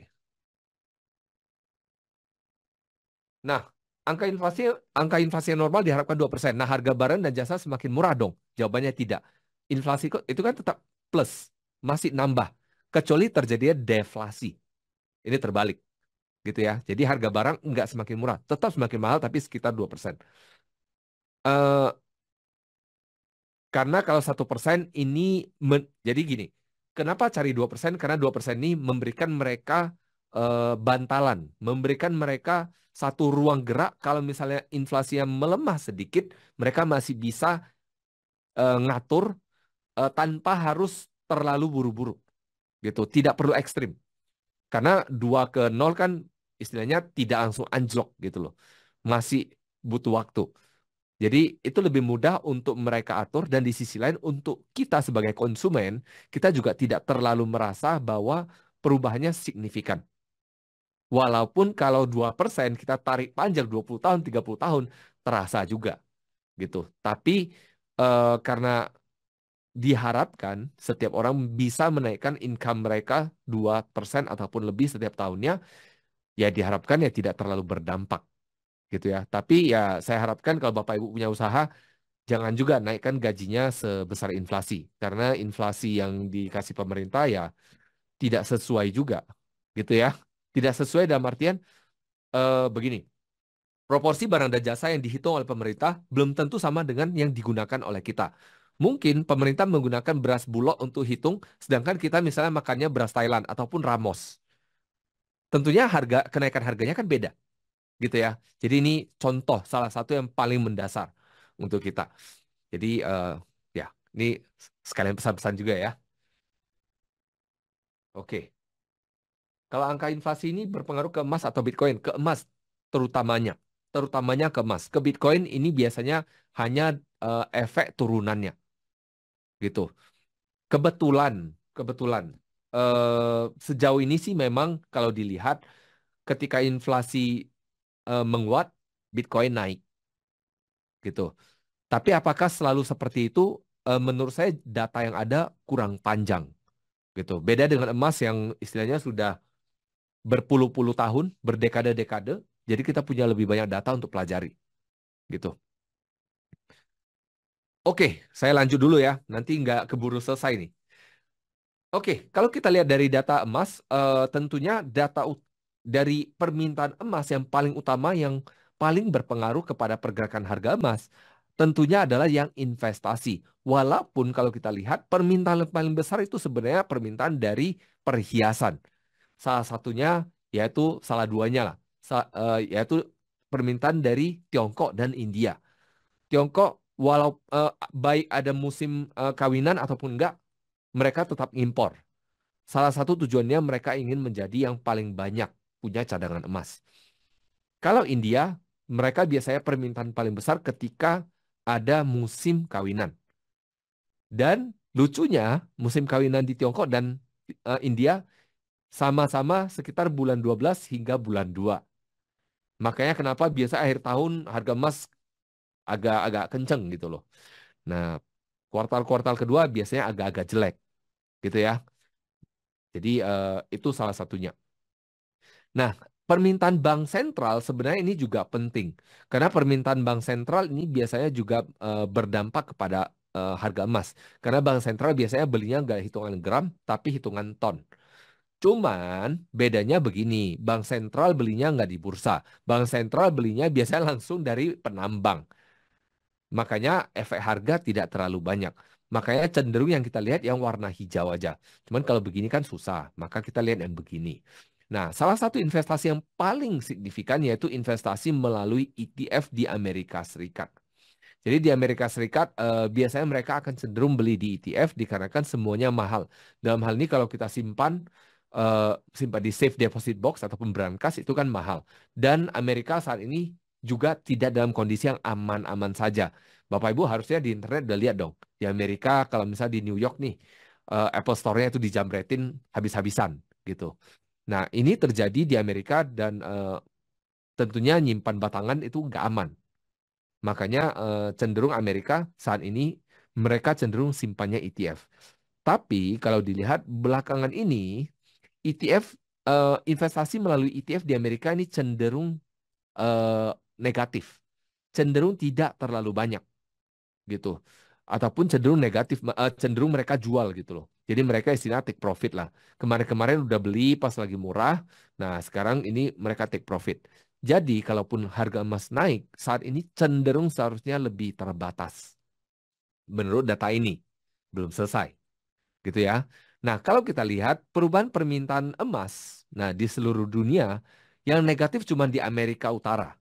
Nah, angka inflasi angka inflasi yang normal diharapkan 2%. Nah, harga barang dan jasa semakin murah dong. Jawabannya tidak. Inflasi itu kan tetap plus, masih nambah kecuali terjadinya deflasi. Ini terbalik. Gitu ya. Jadi harga barang nggak semakin murah, tetap semakin mahal tapi sekitar 2%. Uh, karena kalau satu persen ini men, jadi gini, kenapa cari dua persen? Karena dua persen ini memberikan mereka e, bantalan, memberikan mereka satu ruang gerak. Kalau misalnya inflasi yang melemah sedikit, mereka masih bisa e, ngatur e, tanpa harus terlalu buru-buru, gitu. Tidak perlu ekstrim, karena dua ke nol kan istilahnya tidak langsung anjlok gitu loh, masih butuh waktu. Jadi itu lebih mudah untuk mereka atur dan di sisi lain untuk kita sebagai konsumen, kita juga tidak terlalu merasa bahwa perubahannya signifikan. Walaupun kalau 2% kita tarik panjang 20 tahun, 30 tahun, terasa juga gitu. Tapi eh, karena diharapkan setiap orang bisa menaikkan income mereka 2% ataupun lebih setiap tahunnya, ya diharapkan ya tidak terlalu berdampak gitu ya. Tapi ya saya harapkan kalau Bapak Ibu punya usaha jangan juga naikkan gajinya sebesar inflasi karena inflasi yang dikasih pemerintah ya tidak sesuai juga gitu ya. Tidak sesuai dalam artian uh, begini. Proporsi barang dan jasa yang dihitung oleh pemerintah belum tentu sama dengan yang digunakan oleh kita. Mungkin pemerintah menggunakan beras bulog untuk hitung, sedangkan kita misalnya makannya beras Thailand ataupun Ramos. Tentunya harga kenaikan harganya kan beda gitu ya. Jadi ini contoh salah satu yang paling mendasar untuk kita. Jadi uh, ya ini sekalian pesan-pesan juga ya. Oke, kalau angka inflasi ini berpengaruh ke emas atau bitcoin, ke emas terutamanya, terutamanya ke emas. Ke bitcoin ini biasanya hanya uh, efek turunannya, gitu. Kebetulan, kebetulan uh, sejauh ini sih memang kalau dilihat ketika inflasi uh, menguat, Bitcoin naik. Gitu. Tapi apakah selalu seperti itu? Uh, menurut saya data yang ada kurang panjang. Gitu. Beda dengan emas yang istilahnya sudah berpuluh-puluh tahun, berdekade-dekade, jadi kita punya lebih banyak data untuk pelajari. Gitu. Oke, saya lanjut dulu ya. Nanti nggak keburu selesai nih. Oke, kalau kita lihat dari data emas, uh, tentunya data dari permintaan emas yang paling utama yang paling berpengaruh kepada pergerakan harga emas tentunya adalah yang investasi. Walaupun kalau kita lihat permintaan yang paling besar itu sebenarnya permintaan dari perhiasan. Salah satunya yaitu salah duanya lah, eh, yaitu permintaan dari Tiongkok dan India. Tiongkok walau uh, baik ada musim uh, kawinan ataupun enggak, mereka tetap impor. Salah satu tujuannya mereka ingin menjadi yang paling banyak punya cadangan emas. Kalau India, mereka biasanya permintaan paling besar ketika ada musim kawinan. Dan lucunya, musim kawinan di Tiongkok dan uh, India sama-sama sekitar bulan 12 hingga bulan 2. Makanya kenapa biasa akhir tahun harga emas agak-agak kenceng gitu loh. Nah, kuartal-kuartal kedua biasanya agak-agak jelek gitu ya. Jadi uh, itu salah satunya. Nah, permintaan bank sentral sebenarnya ini juga penting karena permintaan bank sentral ini biasanya juga uh, berdampak kepada uh, harga emas karena bank sentral biasanya belinya nggak hitungan gram tapi hitungan ton. Cuman bedanya begini, bank sentral belinya nggak di bursa. Bank sentral belinya biasanya langsung dari penambang. Makanya efek harga tidak terlalu banyak. Makanya cenderung yang kita lihat yang warna hijau aja. Cuman kalau begini kan susah, maka kita lihat yang begini. Nah, salah satu investasi yang paling signifikan yaitu investasi melalui ETF di Amerika Serikat. Jadi di Amerika Serikat eh, biasanya mereka akan cenderung beli di ETF dikarenakan semuanya mahal. Dalam hal ini kalau kita simpan eh, simpan di safe deposit box atau kas itu kan mahal. Dan Amerika saat ini juga tidak dalam kondisi yang aman-aman saja. Bapak Ibu harusnya di internet udah lihat dong. Di Amerika kalau misalnya di New York nih eh, Apple Store-nya itu dijamretin habis-habisan gitu. Nah, ini terjadi di Amerika dan uh, tentunya nyimpan batangan itu nggak aman. Makanya uh, cenderung Amerika saat ini mereka cenderung simpannya ETF. Tapi kalau dilihat belakangan ini ETF uh, eh, investasi melalui ETF di Amerika ini cenderung uh, negatif, cenderung tidak terlalu banyak gitu ataupun cenderung negatif uh, cenderung mereka jual gitu loh. Jadi mereka istilah take profit lah. Kemarin-kemarin udah beli pas lagi murah. Nah, sekarang ini mereka take profit. Jadi kalaupun harga emas naik, saat ini cenderung seharusnya lebih terbatas. Menurut data ini belum selesai. Gitu ya. Nah, kalau kita lihat perubahan permintaan emas nah di seluruh dunia yang negatif cuma di Amerika Utara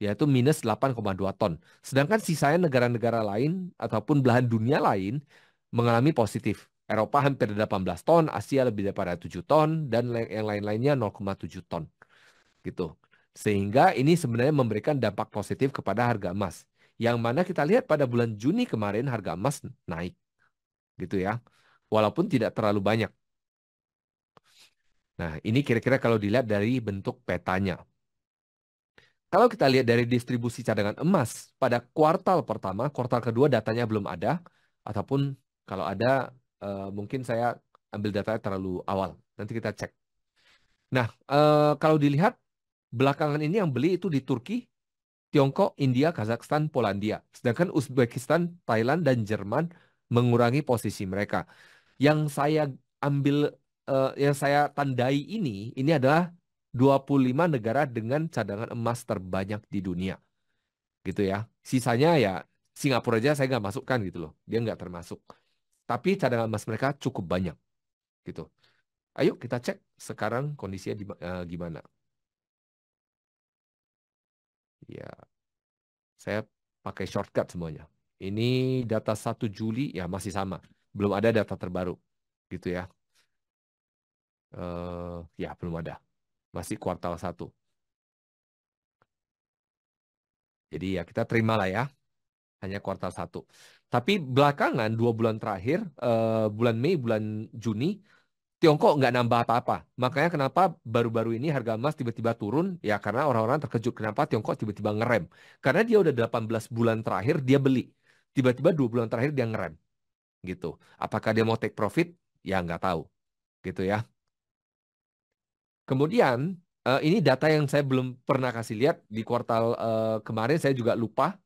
yaitu minus 8,2 ton. Sedangkan sisanya negara-negara lain ataupun belahan dunia lain mengalami positif. Eropa hampir 18 ton, Asia lebih daripada 7 ton, dan yang lain-lainnya 0,7 ton. Gitu. Sehingga ini sebenarnya memberikan dampak positif kepada harga emas. Yang mana kita lihat pada bulan Juni kemarin harga emas naik. Gitu ya. Walaupun tidak terlalu banyak. Nah, ini kira-kira kalau dilihat dari bentuk petanya. Kalau kita lihat dari distribusi cadangan emas pada kuartal pertama, kuartal kedua datanya belum ada, ataupun kalau ada uh, mungkin saya ambil datanya terlalu awal. Nanti kita cek. Nah, uh, kalau dilihat belakangan ini yang beli itu di Turki, Tiongkok, India, Kazakhstan, Polandia. Sedangkan Uzbekistan, Thailand, dan Jerman mengurangi posisi mereka. Yang saya ambil, uh, yang saya tandai ini, ini adalah 25 negara dengan cadangan emas terbanyak di dunia. Gitu ya. Sisanya ya Singapura aja saya nggak masukkan gitu loh. Dia nggak termasuk. Tapi cadangan emas mereka cukup banyak. Gitu. Ayo kita cek sekarang kondisinya di, uh, gimana. Ya. Saya pakai shortcut semuanya. Ini data 1 Juli ya masih sama. Belum ada data terbaru. Gitu ya. Uh, ya belum ada masih kuartal 1. Jadi ya kita terima lah ya, hanya kuartal 1. Tapi belakangan dua bulan terakhir, eh, bulan Mei, bulan Juni, Tiongkok nggak nambah apa-apa. Makanya kenapa baru-baru ini harga emas tiba-tiba turun, ya karena orang-orang terkejut kenapa Tiongkok tiba-tiba ngerem. Karena dia udah 18 bulan terakhir dia beli. Tiba-tiba dua bulan terakhir dia ngerem. Gitu. Apakah dia mau take profit? Ya nggak tahu. Gitu ya. Kemudian uh, ini data yang saya belum pernah kasih lihat di kuartal uh, kemarin saya juga lupa.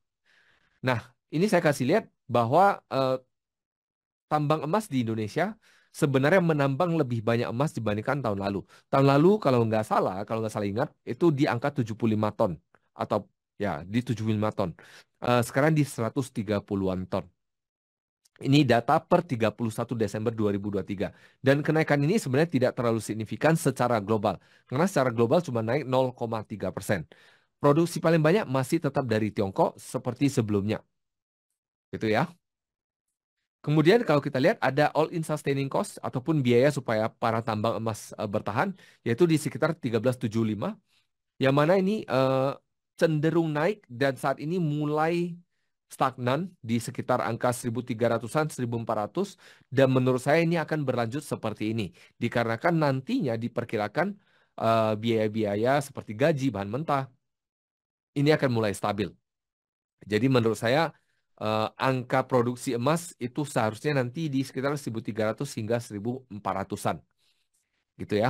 Nah, ini saya kasih lihat bahwa uh, tambang emas di Indonesia sebenarnya menambang lebih banyak emas dibandingkan tahun lalu. Tahun lalu kalau nggak salah, kalau nggak salah ingat, itu di angka 75 ton atau ya di 75 ton. Uh, sekarang di 130-an ton. Ini data per 31 Desember 2023. Dan kenaikan ini sebenarnya tidak terlalu signifikan secara global. Karena secara global cuma naik 0,3 persen. Produksi paling banyak masih tetap dari Tiongkok seperti sebelumnya. Gitu ya. Kemudian kalau kita lihat ada all-in sustaining cost ataupun biaya supaya para tambang emas eh, bertahan. Yaitu di sekitar 1375. Yang mana ini eh, cenderung naik dan saat ini mulai stagnan di sekitar angka 1300-an, 1400 dan menurut saya ini akan berlanjut seperti ini dikarenakan nantinya diperkirakan eh, biaya-biaya uh, seperti gaji, bahan mentah ini akan mulai stabil. Jadi menurut saya uh, angka produksi emas itu seharusnya nanti di sekitar 1300 hingga 1400-an. Gitu ya.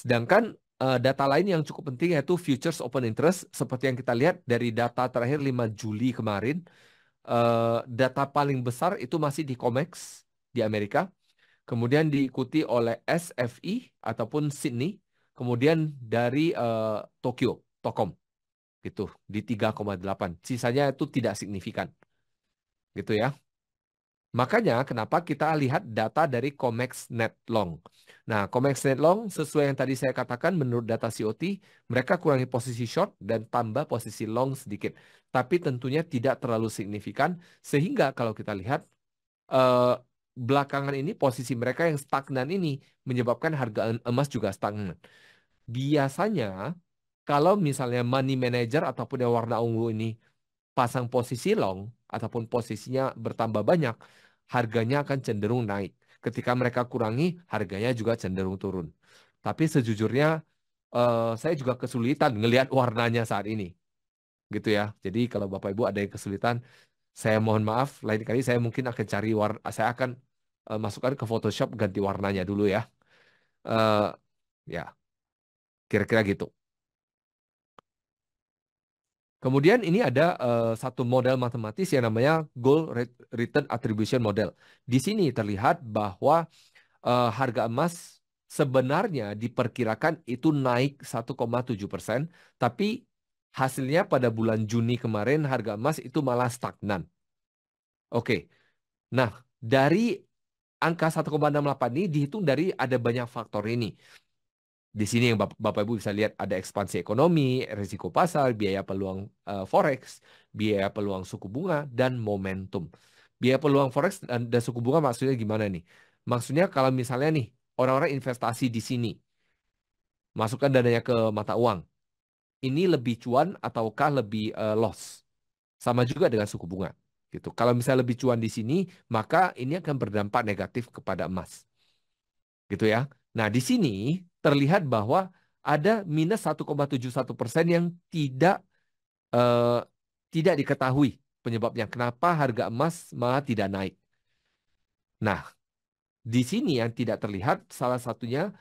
Sedangkan uh, data lain yang cukup penting yaitu futures open interest seperti yang kita lihat dari data terakhir 5 Juli kemarin uh, data paling besar itu masih di COMEX di Amerika kemudian diikuti oleh SFI ataupun Sydney kemudian dari uh, Tokyo Tokom gitu di 3,8 sisanya itu tidak signifikan gitu ya Makanya kenapa kita lihat data dari COMEX Net Long. Nah, COMEX Net Long sesuai yang tadi saya katakan menurut data COT, mereka kurangi posisi short dan tambah posisi long sedikit. Tapi tentunya tidak terlalu signifikan sehingga kalau kita lihat uh, belakangan ini posisi mereka yang stagnan ini menyebabkan harga emas juga stagnan. Biasanya kalau misalnya money manager ataupun yang warna ungu ini pasang posisi long ataupun posisinya bertambah banyak, harganya akan cenderung naik. Ketika mereka kurangi, harganya juga cenderung turun. Tapi sejujurnya uh, saya juga kesulitan ngelihat warnanya saat ini. Gitu ya. Jadi kalau Bapak Ibu ada yang kesulitan, saya mohon maaf, lain kali saya mungkin akan cari warna saya akan uh, masukkan ke Photoshop ganti warnanya dulu ya. Uh, ya. Kira-kira gitu. Kemudian ini ada uh, satu model matematis yang namanya Goal Return Attribution Model. Di sini terlihat bahwa uh, harga emas sebenarnya diperkirakan itu naik 1,7 persen, tapi hasilnya pada bulan Juni kemarin harga emas itu malah stagnan. Oke, nah dari angka 1,68 ini dihitung dari ada banyak faktor ini di sini yang Bapak, Bapak Ibu bisa lihat ada ekspansi ekonomi, risiko pasar, biaya peluang uh, forex, biaya peluang suku bunga dan momentum. Biaya peluang forex dan, dan suku bunga maksudnya gimana nih? Maksudnya kalau misalnya nih orang-orang investasi di sini masukkan dananya ke mata uang. Ini lebih cuan ataukah lebih uh, loss? Sama juga dengan suku bunga gitu. Kalau misalnya lebih cuan di sini, maka ini akan berdampak negatif kepada emas. Gitu ya. Nah, di sini terlihat bahwa ada minus 1,71 persen yang tidak uh, tidak diketahui penyebabnya. Kenapa harga emas malah tidak naik? Nah, di sini yang tidak terlihat salah satunya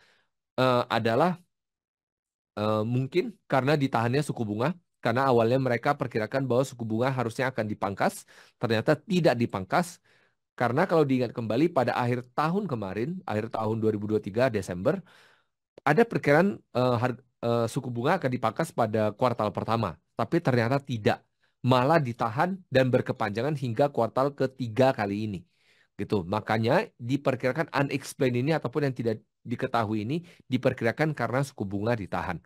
uh, adalah uh, mungkin karena ditahannya suku bunga. Karena awalnya mereka perkirakan bahwa suku bunga harusnya akan dipangkas, ternyata tidak dipangkas. Karena kalau diingat kembali pada akhir tahun kemarin, akhir tahun 2023 Desember, ada perkiraan uh, harga, uh, suku bunga akan dipangkas pada kuartal pertama, tapi ternyata tidak, malah ditahan dan berkepanjangan hingga kuartal ketiga kali ini. Gitu. Makanya diperkirakan unexplained ini ataupun yang tidak diketahui ini diperkirakan karena suku bunga ditahan.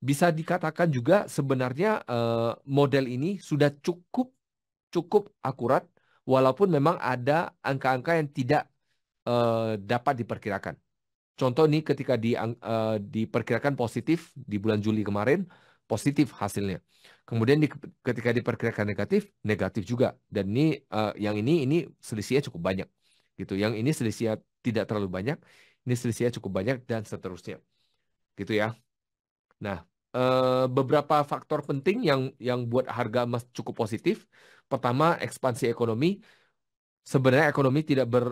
Bisa dikatakan juga sebenarnya uh, model ini sudah cukup cukup akurat walaupun memang ada angka-angka yang tidak uh, dapat diperkirakan. Contoh nih ketika di, uh, diperkirakan positif di bulan Juli kemarin, positif hasilnya. Kemudian di, ketika diperkirakan negatif, negatif juga. Dan ini uh, yang ini ini selisihnya cukup banyak gitu. Yang ini selisihnya tidak terlalu banyak, ini selisihnya cukup banyak dan seterusnya. Gitu ya. Nah, uh, beberapa faktor penting yang yang buat harga emas cukup positif. Pertama, ekspansi ekonomi. Sebenarnya ekonomi tidak ber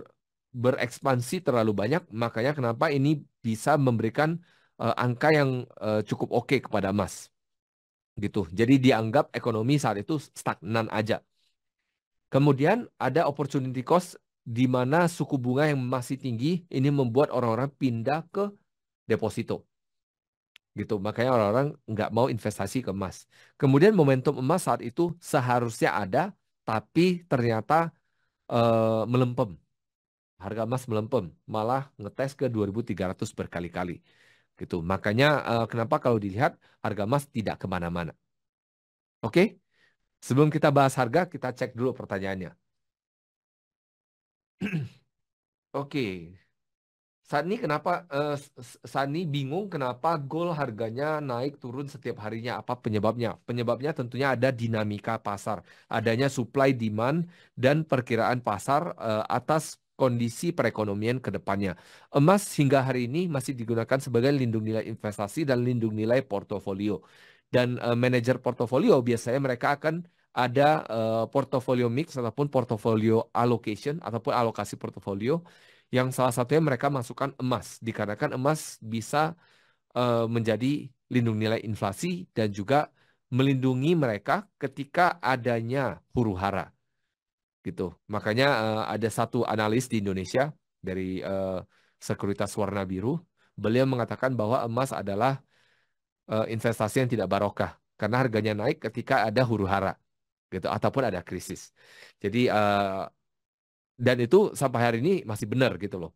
berekspansi terlalu banyak, makanya kenapa ini bisa memberikan uh, angka yang uh, cukup oke okay kepada emas. Gitu. Jadi dianggap ekonomi saat itu stagnan aja. Kemudian ada opportunity cost di mana suku bunga yang masih tinggi ini membuat orang-orang pindah ke deposito. Gitu. Makanya orang-orang nggak mau investasi ke emas. Kemudian momentum emas saat itu seharusnya ada tapi ternyata uh, melempem harga emas melempem, malah ngetes ke 2.300 berkali-kali. Gitu. Makanya uh, kenapa kalau dilihat harga emas tidak kemana-mana. Oke, sebelum kita bahas harga, kita cek dulu pertanyaannya. Oke, Sani kenapa uh, eh, Sani bingung kenapa gold harganya naik turun setiap harinya apa penyebabnya? Penyebabnya tentunya ada dinamika pasar, adanya supply demand dan perkiraan pasar uh, atas kondisi perekonomian ke depannya. Emas hingga hari ini masih digunakan sebagai lindung nilai investasi dan lindung nilai portofolio. Dan uh, manajer portofolio biasanya mereka akan ada uh, portofolio mix ataupun portofolio allocation ataupun alokasi portofolio yang salah satunya mereka masukkan emas dikarenakan emas bisa uh, menjadi lindung nilai inflasi dan juga melindungi mereka ketika adanya huru hara gitu. Makanya uh, ada satu analis di Indonesia dari uh, sekuritas warna biru, beliau mengatakan bahwa emas adalah uh, investasi yang tidak barokah karena harganya naik ketika ada huru hara gitu ataupun ada krisis. Jadi uh, dan itu sampai hari ini masih benar gitu loh.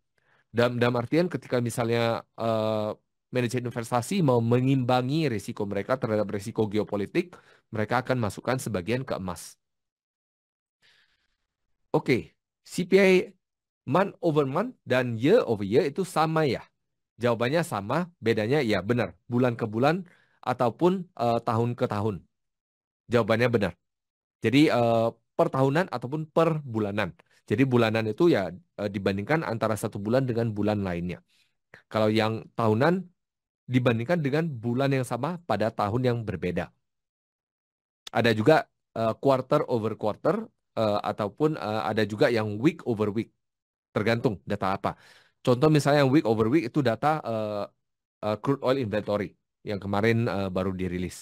Dalam, dalam artian ketika misalnya uh, manajer investasi mau mengimbangi risiko mereka terhadap risiko geopolitik, mereka akan masukkan sebagian ke emas Okey, CPI month over month dan year over year itu sama ya? Jawabannya sama, bedanya ya benar. Bulan ke bulan ataupun uh, tahun ke tahun. Jawabannya benar. Jadi uh, per tahunan ataupun per bulanan. Jadi bulanan itu ya uh, dibandingkan antara satu bulan dengan bulan lainnya. Kalau yang tahunan dibandingkan dengan bulan yang sama pada tahun yang berbeda. Ada juga uh, quarter over quarter Eh, ataupun uh, ada juga yang week over week tergantung data apa. Contoh misalnya week over week itu data uh, uh, crude oil inventory yang kemarin uh, baru dirilis.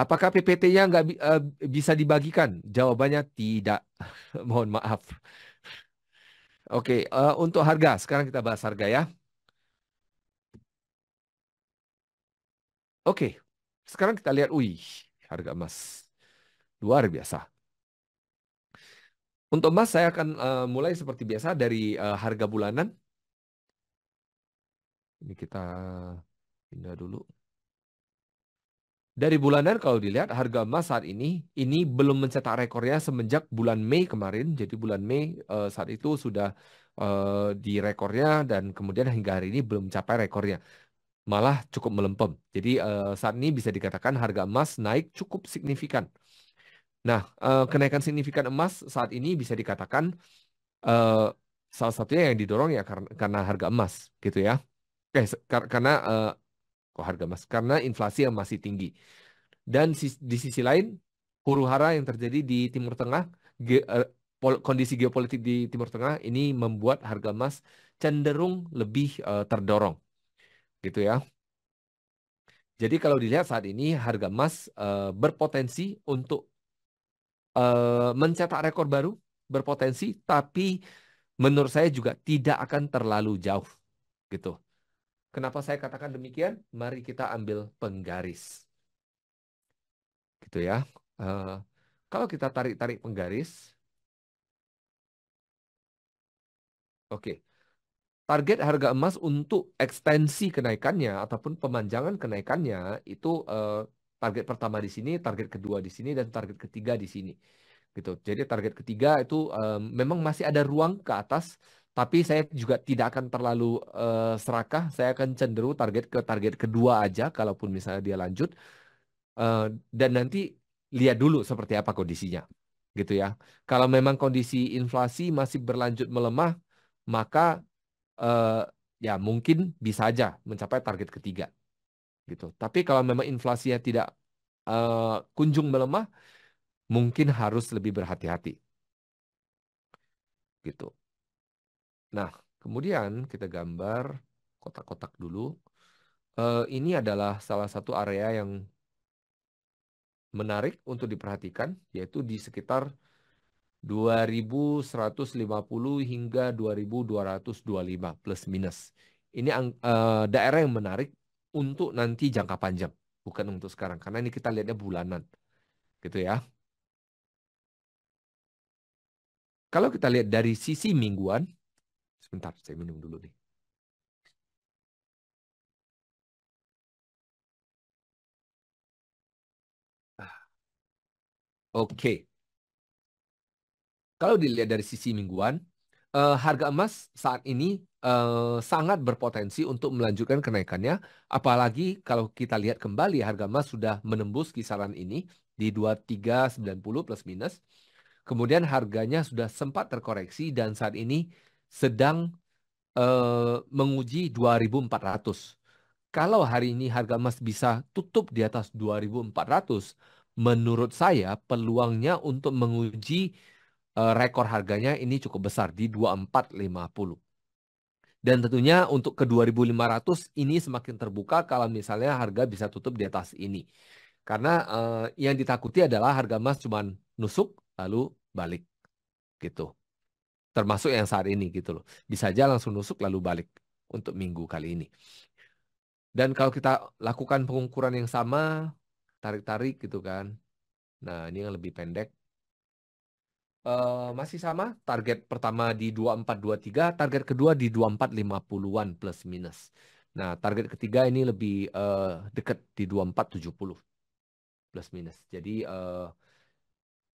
Apakah PPT-nya nggak uh, bisa dibagikan? Jawabannya tidak. Mohon maaf. Oke, okay, uh, untuk harga sekarang kita bahas harga ya. Oke, okay, sekarang kita lihat wih, harga emas. Luar biasa. Untuk emas saya akan uh, mulai seperti biasa dari uh, harga bulanan. Ini kita pindah dulu. Dari bulanan kalau dilihat harga emas saat ini ini belum mencetak rekornya semenjak bulan Mei kemarin. Jadi bulan Mei uh, saat itu sudah uh, di rekornya dan kemudian hingga hari ini belum mencapai rekornya. Malah cukup melempem. Jadi uh, saat ini bisa dikatakan harga emas naik cukup signifikan Nah, uh, kenaikan signifikan emas saat ini bisa dikatakan uh, salah satunya yang didorong ya karena, karena harga emas gitu ya. Eh, kar karena uh, kok harga emas karena inflasi yang masih tinggi. Dan si di sisi lain huru hara yang terjadi di Timur Tengah ge uh, kondisi geopolitik di Timur Tengah ini membuat harga emas cenderung lebih uh, terdorong. Gitu ya. Jadi kalau dilihat saat ini harga emas uh, berpotensi untuk Eh, mencetak rekor baru, berpotensi, tapi menurut saya juga tidak akan terlalu jauh gitu. Kenapa saya katakan demikian? Mari kita ambil penggaris. Gitu ya. Uh, kalau kita tarik-tarik penggaris, Oke. Okay. Target harga emas untuk ekstensi kenaikannya ataupun pemanjangan kenaikannya itu uh, target pertama di sini, target kedua di sini, dan target ketiga di sini. Gitu. Jadi target ketiga itu um, memang masih ada ruang ke atas, tapi saya juga tidak akan terlalu uh, serakah. Saya akan cenderung target ke target kedua aja, kalaupun misalnya dia lanjut. Uh, dan nanti lihat dulu seperti apa kondisinya, gitu ya. Kalau memang kondisi inflasi masih berlanjut melemah, maka uh, ya mungkin bisa aja mencapai target ketiga gitu. Tapi kalau memang inflasinya tidak uh, kunjung melemah, mungkin harus lebih berhati-hati. Gitu. Nah, kemudian kita gambar kotak-kotak dulu. Uh, ini adalah salah satu area yang menarik untuk diperhatikan, yaitu di sekitar 2150 hingga 2225 plus minus. Ini uh, daerah yang menarik untuk nanti jangka panjang, bukan untuk sekarang. Karena ini kita lihatnya bulanan. Gitu ya. Kalau kita lihat dari sisi mingguan, sebentar saya minum dulu nih. Ah, oke. Okay. Kalau dilihat dari sisi mingguan, uh, harga emas saat ini Eh, sangat berpotensi untuk melanjutkan kenaikannya. Apalagi kalau kita lihat kembali harga emas sudah menembus kisaran ini di 2390 plus minus. Kemudian harganya sudah sempat terkoreksi dan saat ini sedang uh, menguji 2400. Kalau hari ini harga emas bisa tutup di atas 2400, menurut saya peluangnya untuk menguji eh, rekor harganya ini cukup besar di 2450. Dan tentunya untuk ke 2500 ini semakin terbuka kalau misalnya harga bisa tutup di atas ini. Karena eh, yang ditakuti adalah harga emas cuma nusuk lalu balik gitu. Termasuk yang saat ini gitu loh. Bisa aja langsung nusuk lalu balik untuk minggu kali ini. Dan kalau kita lakukan pengukuran yang sama, tarik-tarik gitu kan. Nah, ini yang lebih pendek Uh, masih sama target pertama di 2423, target kedua di 2450-an plus minus. Nah, target ketiga ini lebih uh, dekat di 2470 plus minus. Jadi uh,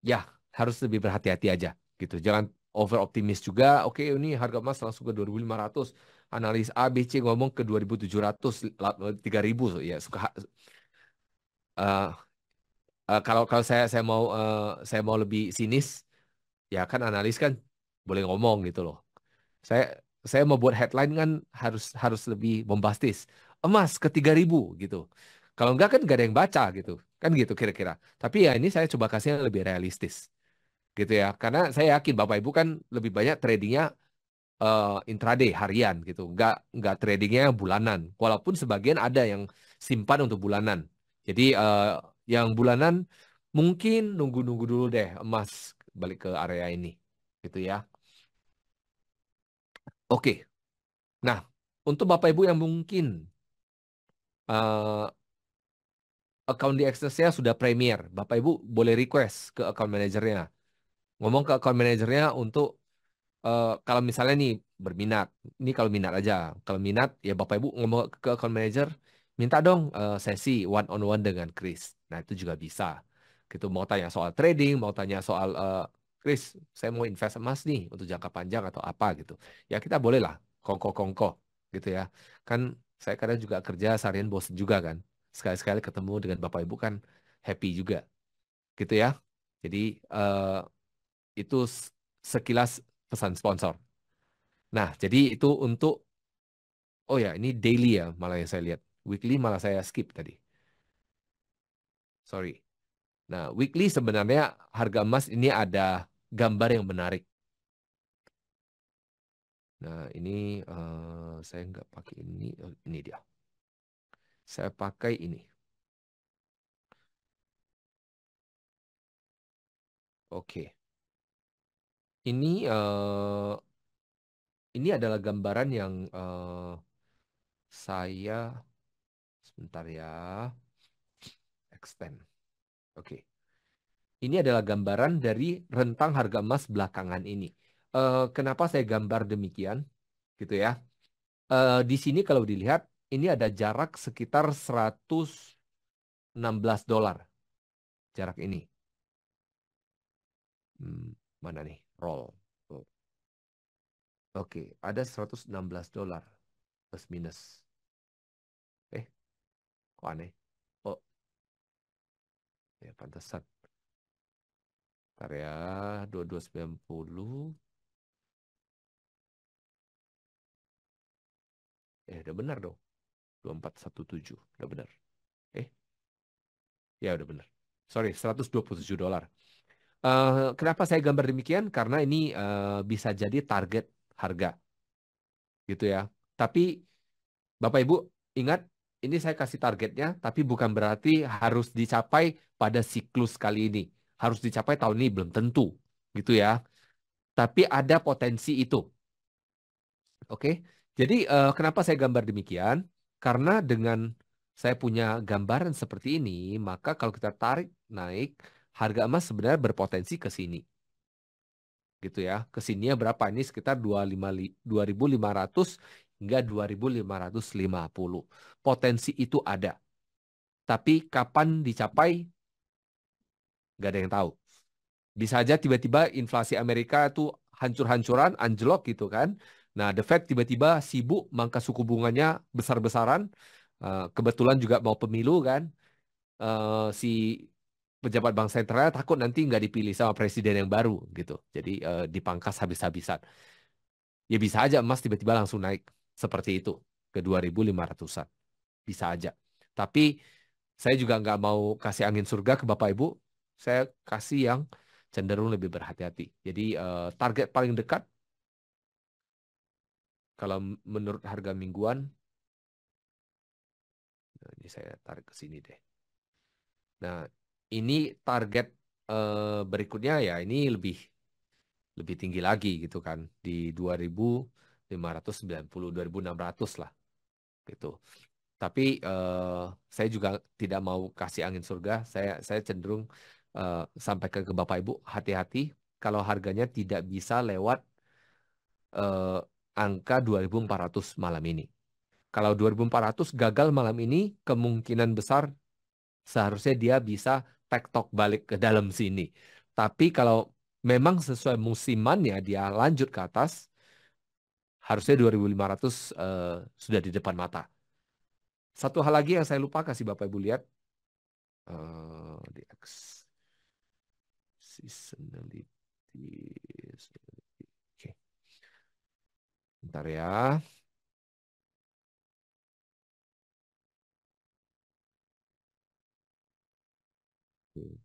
ya harus lebih berhati-hati aja gitu. Jangan over optimis juga. Oke, okay, ini harga emas langsung ke 2500. Analis A, B, C ngomong ke 2700, 3000 ya suka uh, uh, kalau kalau saya saya mau uh, saya mau lebih sinis ya kan analis kan boleh ngomong gitu loh. Saya saya mau buat headline kan harus harus lebih bombastis. Emas ke 3000 gitu. Kalau enggak kan gak ada yang baca gitu. Kan gitu kira-kira. Tapi ya ini saya coba kasih yang lebih realistis. Gitu ya. Karena saya yakin Bapak Ibu kan lebih banyak tradingnya uh, intraday harian gitu. Enggak enggak tradingnya bulanan. Walaupun sebagian ada yang simpan untuk bulanan. Jadi uh, yang bulanan mungkin nunggu-nunggu dulu deh emas balik ke area ini gitu ya oke nah untuk bapak ibu yang mungkin uh, account di Excel saya sudah premier bapak ibu boleh request ke account manajernya ngomong ke account manajernya untuk uh, kalau misalnya nih berminat ini kalau minat aja kalau minat ya bapak ibu ngomong ke account manager minta dong uh, sesi one on one dengan Chris nah itu juga bisa gitu mau tanya soal trading, mau tanya soal uh, Chris, saya mau invest emas nih untuk jangka panjang atau apa gitu. Ya kita bolehlah kongko-kongko gitu ya. Kan saya kadang juga kerja seharian bosen juga kan. Sekali-sekali ketemu dengan Bapak Ibu kan happy juga. Gitu ya. Jadi uh, itu sekilas pesan sponsor. Nah, jadi itu untuk Oh ya, ini daily ya malah yang saya lihat. Weekly malah saya skip tadi. Sorry. Nah, weekly sebenarnya harga emas ini ada gambar yang menarik. Nah, ini uh, saya nggak pakai ini, oh, ini dia. Saya pakai ini. Oke. Ini uh, ini adalah gambaran yang uh, saya sebentar ya extend. Oke. Ini adalah gambaran dari rentang harga emas belakangan ini. Uh, kenapa saya gambar demikian? Gitu ya. Uh, di sini kalau dilihat ini ada jarak sekitar 116 dolar. Jarak ini. Hmm, mana nih? Roll. Oh. Oke, ada 116 dolar plus minus. Eh, kok aneh? Ya, pantesan. Karya 2290. Eh, udah benar dong. 2417, udah benar. Eh, ya udah benar. Sorry, 127 dolar. Uh, kenapa saya gambar demikian? Karena ini uh, bisa jadi target harga. Gitu ya. Tapi Bapak Ibu ingat ini saya kasih targetnya, tapi bukan berarti harus dicapai pada siklus kali ini. Harus dicapai tahun ini belum tentu, gitu ya. Tapi ada potensi itu. Oke, jadi uh, kenapa saya gambar demikian? Karena dengan saya punya gambaran seperti ini, maka kalau kita tarik naik, harga emas sebenarnya berpotensi ke sini. Gitu ya. Ke sininya berapa? Ini sekitar 2500 hingga 2550. Potensi itu ada. Tapi kapan dicapai? Nggak ada yang tahu. Bisa aja tiba-tiba inflasi Amerika itu hancur-hancuran, anjlok gitu kan. Nah, The Fed tiba-tiba sibuk mangka suku bunganya besar-besaran. Eh, kebetulan juga mau pemilu kan. Eh, si pejabat bank sentralnya takut nanti nggak dipilih sama presiden yang baru gitu. Jadi eh, dipangkas habis-habisan. Ya bisa aja emas tiba-tiba langsung naik seperti itu ke 2.500-an. Bisa aja. Tapi saya juga nggak mau kasih angin surga ke Bapak Ibu. Saya kasih yang cenderung lebih berhati-hati. Jadi uh, target paling dekat kalau menurut harga mingguan nah, ini saya tarik ke sini deh. Nah, ini target uh, berikutnya ya ini lebih lebih tinggi lagi gitu kan di 2000 590 2600 lah gitu. Tapi uh, saya juga tidak mau kasih angin surga. Saya saya cenderung uh, eh, sampaikan ke Bapak Ibu hati-hati kalau harganya tidak bisa lewat uh, angka 2400 malam ini. Kalau 2400 gagal malam ini kemungkinan besar seharusnya dia bisa tektok balik ke dalam sini. Tapi kalau memang sesuai musimannya dia lanjut ke atas Harusnya 2500 uh, eh, sudah di depan mata. Satu hal lagi yang saya lupa kasih Bapak Ibu lihat. Uh, di X. Seasonality. seasonality. Oke. Okay. Bentar ya. Okay.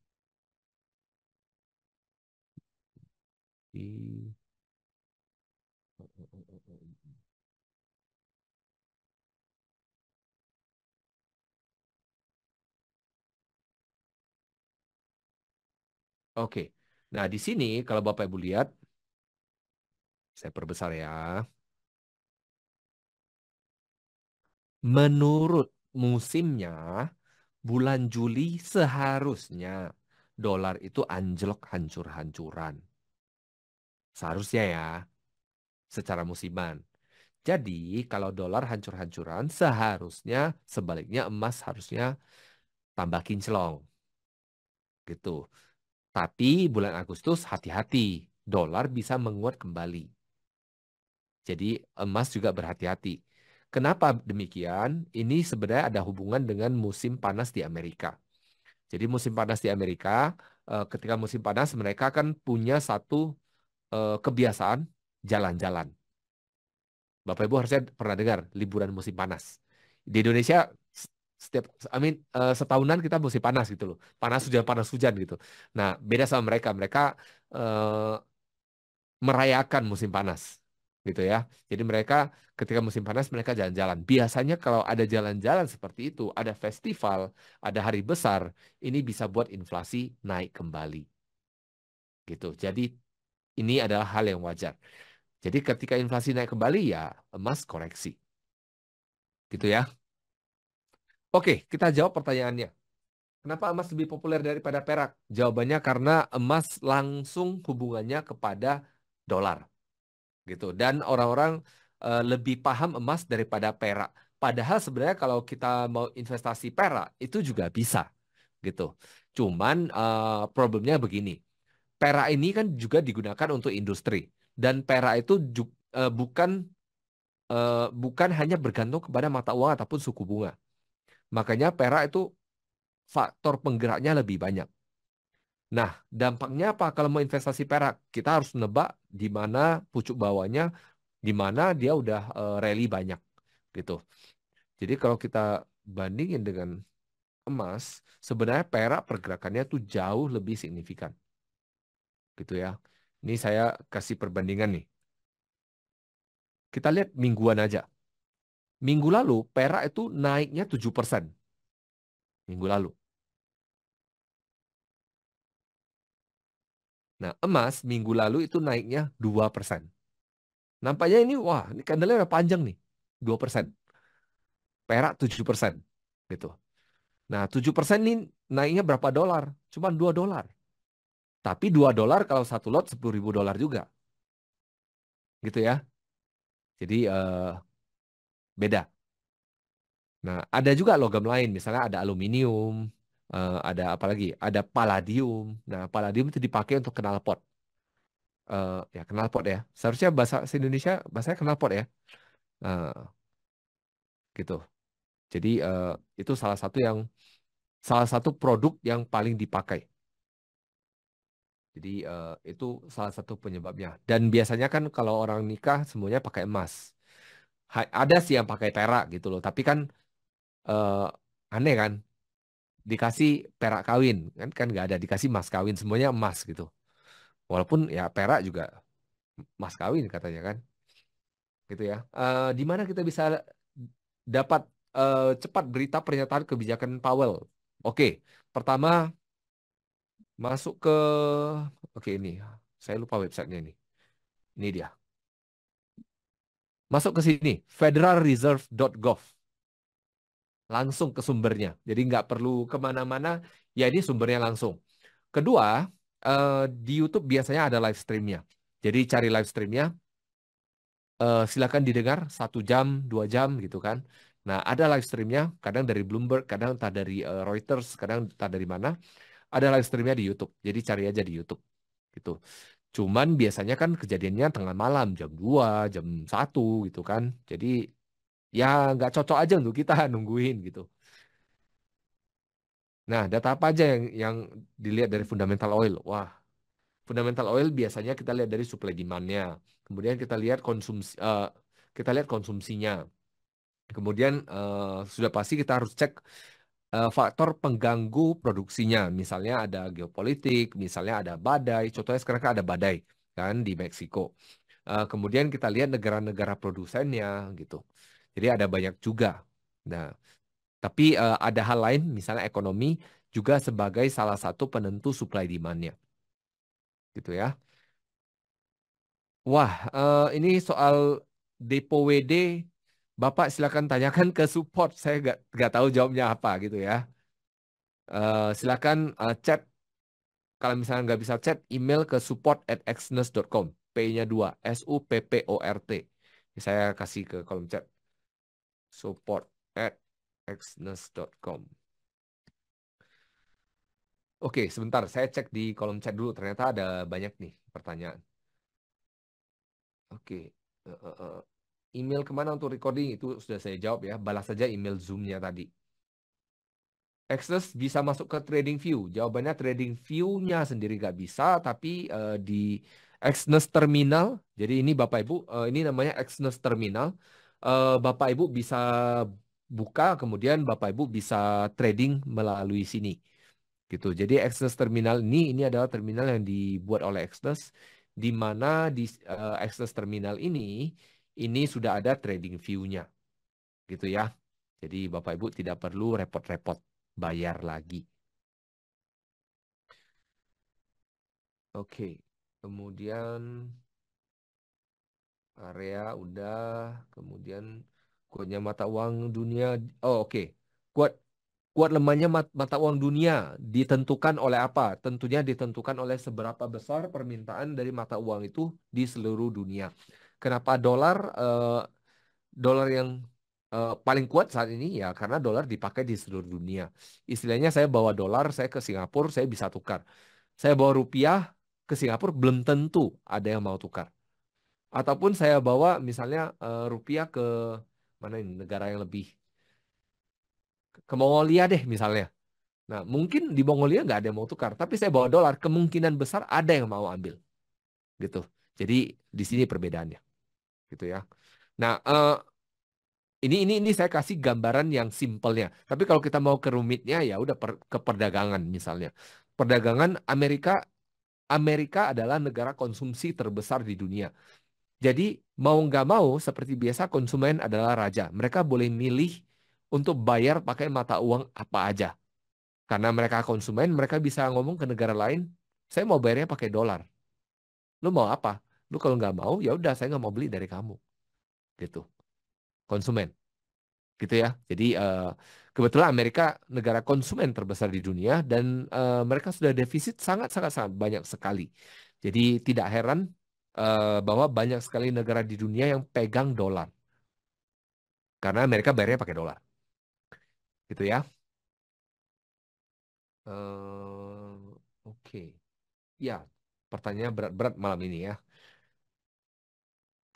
Oke. Nah, di sini kalau Bapak Ibu lihat, saya perbesar ya. Menurut musimnya, bulan Juli seharusnya dolar itu anjlok hancur-hancuran. Seharusnya ya, secara musiman. Jadi kalau dolar hancur-hancuran seharusnya sebaliknya emas harusnya tambah kinclong. Gitu. Tapi bulan Agustus hati-hati, dolar bisa menguat kembali. Jadi emas juga berhati-hati. Kenapa demikian? Ini sebenarnya ada hubungan dengan musim panas di Amerika. Jadi musim panas di Amerika, eh, ketika musim panas mereka kan punya satu eh, kebiasaan jalan-jalan. Bapak Ibu harusnya pernah dengar liburan musim panas. Di Indonesia setiap I mean uh, setahunan kita musim panas gitu loh. Panas hujan panas hujan gitu. Nah, beda sama mereka. Mereka uh, merayakan musim panas gitu ya. Jadi mereka ketika musim panas mereka jalan-jalan. Biasanya kalau ada jalan-jalan seperti itu, ada festival, ada hari besar, ini bisa buat inflasi naik kembali. Gitu. Jadi ini adalah hal yang wajar. Jadi ketika inflasi naik kembali ya emas koreksi. Gitu ya. Oke, kita jawab pertanyaannya. Kenapa emas lebih populer daripada perak? Jawabannya karena emas langsung hubungannya kepada dolar. Gitu. Dan orang-orang e, lebih paham emas daripada perak. Padahal sebenarnya kalau kita mau investasi perak itu juga bisa. Gitu. Cuman e, problemnya begini. Perak ini kan juga digunakan untuk industri dan perak itu e, bukan e, bukan hanya bergantung kepada mata uang ataupun suku bunga Makanya perak itu faktor penggeraknya lebih banyak. Nah, dampaknya apa kalau mau investasi perak? Kita harus nebak di mana pucuk bawahnya, di mana dia udah uh, rally banyak gitu. Jadi kalau kita bandingin dengan emas, sebenarnya perak pergerakannya tuh jauh lebih signifikan. Gitu ya. Ini saya kasih perbandingan nih. Kita lihat mingguan aja. Minggu lalu perak itu naiknya 7 persen. Minggu lalu. Nah, emas minggu lalu itu naiknya 2 persen. Nampaknya ini, wah, ini candlenya udah panjang nih. 2 persen. Perak 7 persen. Gitu. Nah, 7 persen ini naiknya berapa dolar? Cuma 2 dolar. Tapi 2 dolar kalau satu lot 10 ribu dolar juga. Gitu ya. Jadi, uh, beda. Nah, ada juga logam lain, misalnya ada aluminium, eh, ada apalagi Ada palladium. Nah, palladium itu dipakai untuk knalpot. Uh, eh, ya, knalpot ya. Seharusnya bahasa Indonesia bahasanya knalpot ya. Uh, gitu. Jadi uh, itu salah satu yang salah satu produk yang paling dipakai. Jadi uh, itu salah satu penyebabnya. Dan biasanya kan kalau orang nikah semuanya pakai emas ada sih yang pakai perak gitu loh tapi kan uh, aneh kan dikasih perak kawin kan kan nggak ada dikasih emas kawin semuanya emas gitu walaupun ya perak juga emas kawin katanya kan gitu ya uh, di mana kita bisa dapat uh, cepat berita pernyataan kebijakan Powell oke okay. pertama masuk ke oke okay, ini saya lupa websitenya ini ini dia Masuk ke sini, federalreserve.gov. Langsung ke sumbernya. Jadi nggak perlu kemana-mana, ya ini sumbernya langsung. Kedua, uh, di YouTube biasanya ada live streamnya. Jadi cari live streamnya, uh, silakan didengar satu jam, dua jam gitu kan. Nah, ada live streamnya, kadang dari Bloomberg, kadang tak dari uh, Reuters, kadang tak dari mana. Ada live streamnya di YouTube. Jadi cari aja di YouTube, gitu. Cuman biasanya kan kejadiannya tengah malam, jam 2, jam 1 gitu kan. Jadi ya nggak cocok aja untuk kita nungguin gitu. Nah, data apa aja yang yang dilihat dari fundamental oil? Wah, fundamental oil biasanya kita lihat dari supply demand-nya. Kemudian kita lihat konsumsi uh, eh, kita lihat konsumsinya. Kemudian uh, sudah pasti kita harus cek Eh, faktor pengganggu produksinya. Misalnya ada geopolitik, misalnya ada badai. Contohnya sekarang kan ada badai kan di Meksiko. Eh, kemudian kita lihat negara-negara produsennya gitu. Jadi ada banyak juga. Nah, tapi eh, ada hal lain, misalnya ekonomi juga sebagai salah satu penentu supply demand Gitu ya. Wah, ini soal depo WD Bapak silakan tanyakan ke support. Saya nggak nggak tahu jawabnya apa gitu ya. Uh, silakan uh, chat. Kalau misalnya nggak bisa chat, email ke support at xness.com. P-nya 2, S-U-P-P-O-R-T. Ya, saya kasih ke kolom chat. Support at xness.com. Oke, sebentar. Saya cek di kolom chat dulu. Ternyata ada banyak nih pertanyaan. Oke. Uh, uh, uh. Email kemana untuk recording itu sudah saya jawab ya. Balas saja email Zoom-nya tadi. Access bisa masuk ke trading view. Jawabannya trading view-nya sendiri nggak bisa, tapi uh, di Exynos Terminal. Jadi ini Bapak Ibu, uh, ini namanya Exynos Terminal. Uh, Bapak Ibu bisa buka, kemudian Bapak Ibu bisa trading melalui sini. Gitu. Jadi Exynos Terminal ini ini adalah terminal yang dibuat oleh Exynos, di mana di uh, Exynos Terminal ini ini sudah ada trading view-nya. Gitu ya. Jadi Bapak Ibu tidak perlu repot-repot bayar lagi. Oke, kemudian area udah, kemudian kuatnya mata uang dunia. Oh, oke. Kuat kuat lemahnya mata uang dunia ditentukan oleh apa? Tentunya ditentukan oleh seberapa besar permintaan dari mata uang itu di seluruh dunia. Kenapa dolar uh, dolar yang uh, paling kuat saat ini ya karena dolar dipakai di seluruh dunia. Istilahnya saya bawa dolar, saya ke Singapura, saya bisa tukar. Saya bawa rupiah ke Singapura belum tentu ada yang mau tukar. Ataupun saya bawa misalnya uh, rupiah ke mana ini negara yang lebih ke Mongolia deh misalnya. Nah mungkin di Mongolia nggak ada yang mau tukar, tapi saya bawa dolar kemungkinan besar ada yang mau ambil, gitu. Jadi di sini perbedaannya gitu ya. Nah, uh, ini ini ini saya kasih gambaran yang simpelnya. Tapi kalau kita mau ke rumitnya ya udah per, ke perdagangan misalnya. Perdagangan Amerika Amerika adalah negara konsumsi terbesar di dunia. Jadi mau nggak mau seperti biasa konsumen adalah raja. Mereka boleh milih untuk bayar pakai mata uang apa aja. Karena mereka konsumen, mereka bisa ngomong ke negara lain, saya mau bayarnya pakai dolar. Lu mau apa? Lu kalau nggak mau, ya udah saya nggak mau beli dari kamu. Gitu. Konsumen. Gitu ya. Jadi uh, kebetulan Amerika negara konsumen terbesar di dunia dan uh, mereka sudah defisit sangat-sangat sangat banyak sekali. Jadi tidak heran uh, bahwa banyak sekali negara di dunia yang pegang dolar. Karena Amerika bayarnya pakai dolar. Gitu ya. Uh, Oke. Okay. Ya, pertanyaan berat-berat malam ini ya.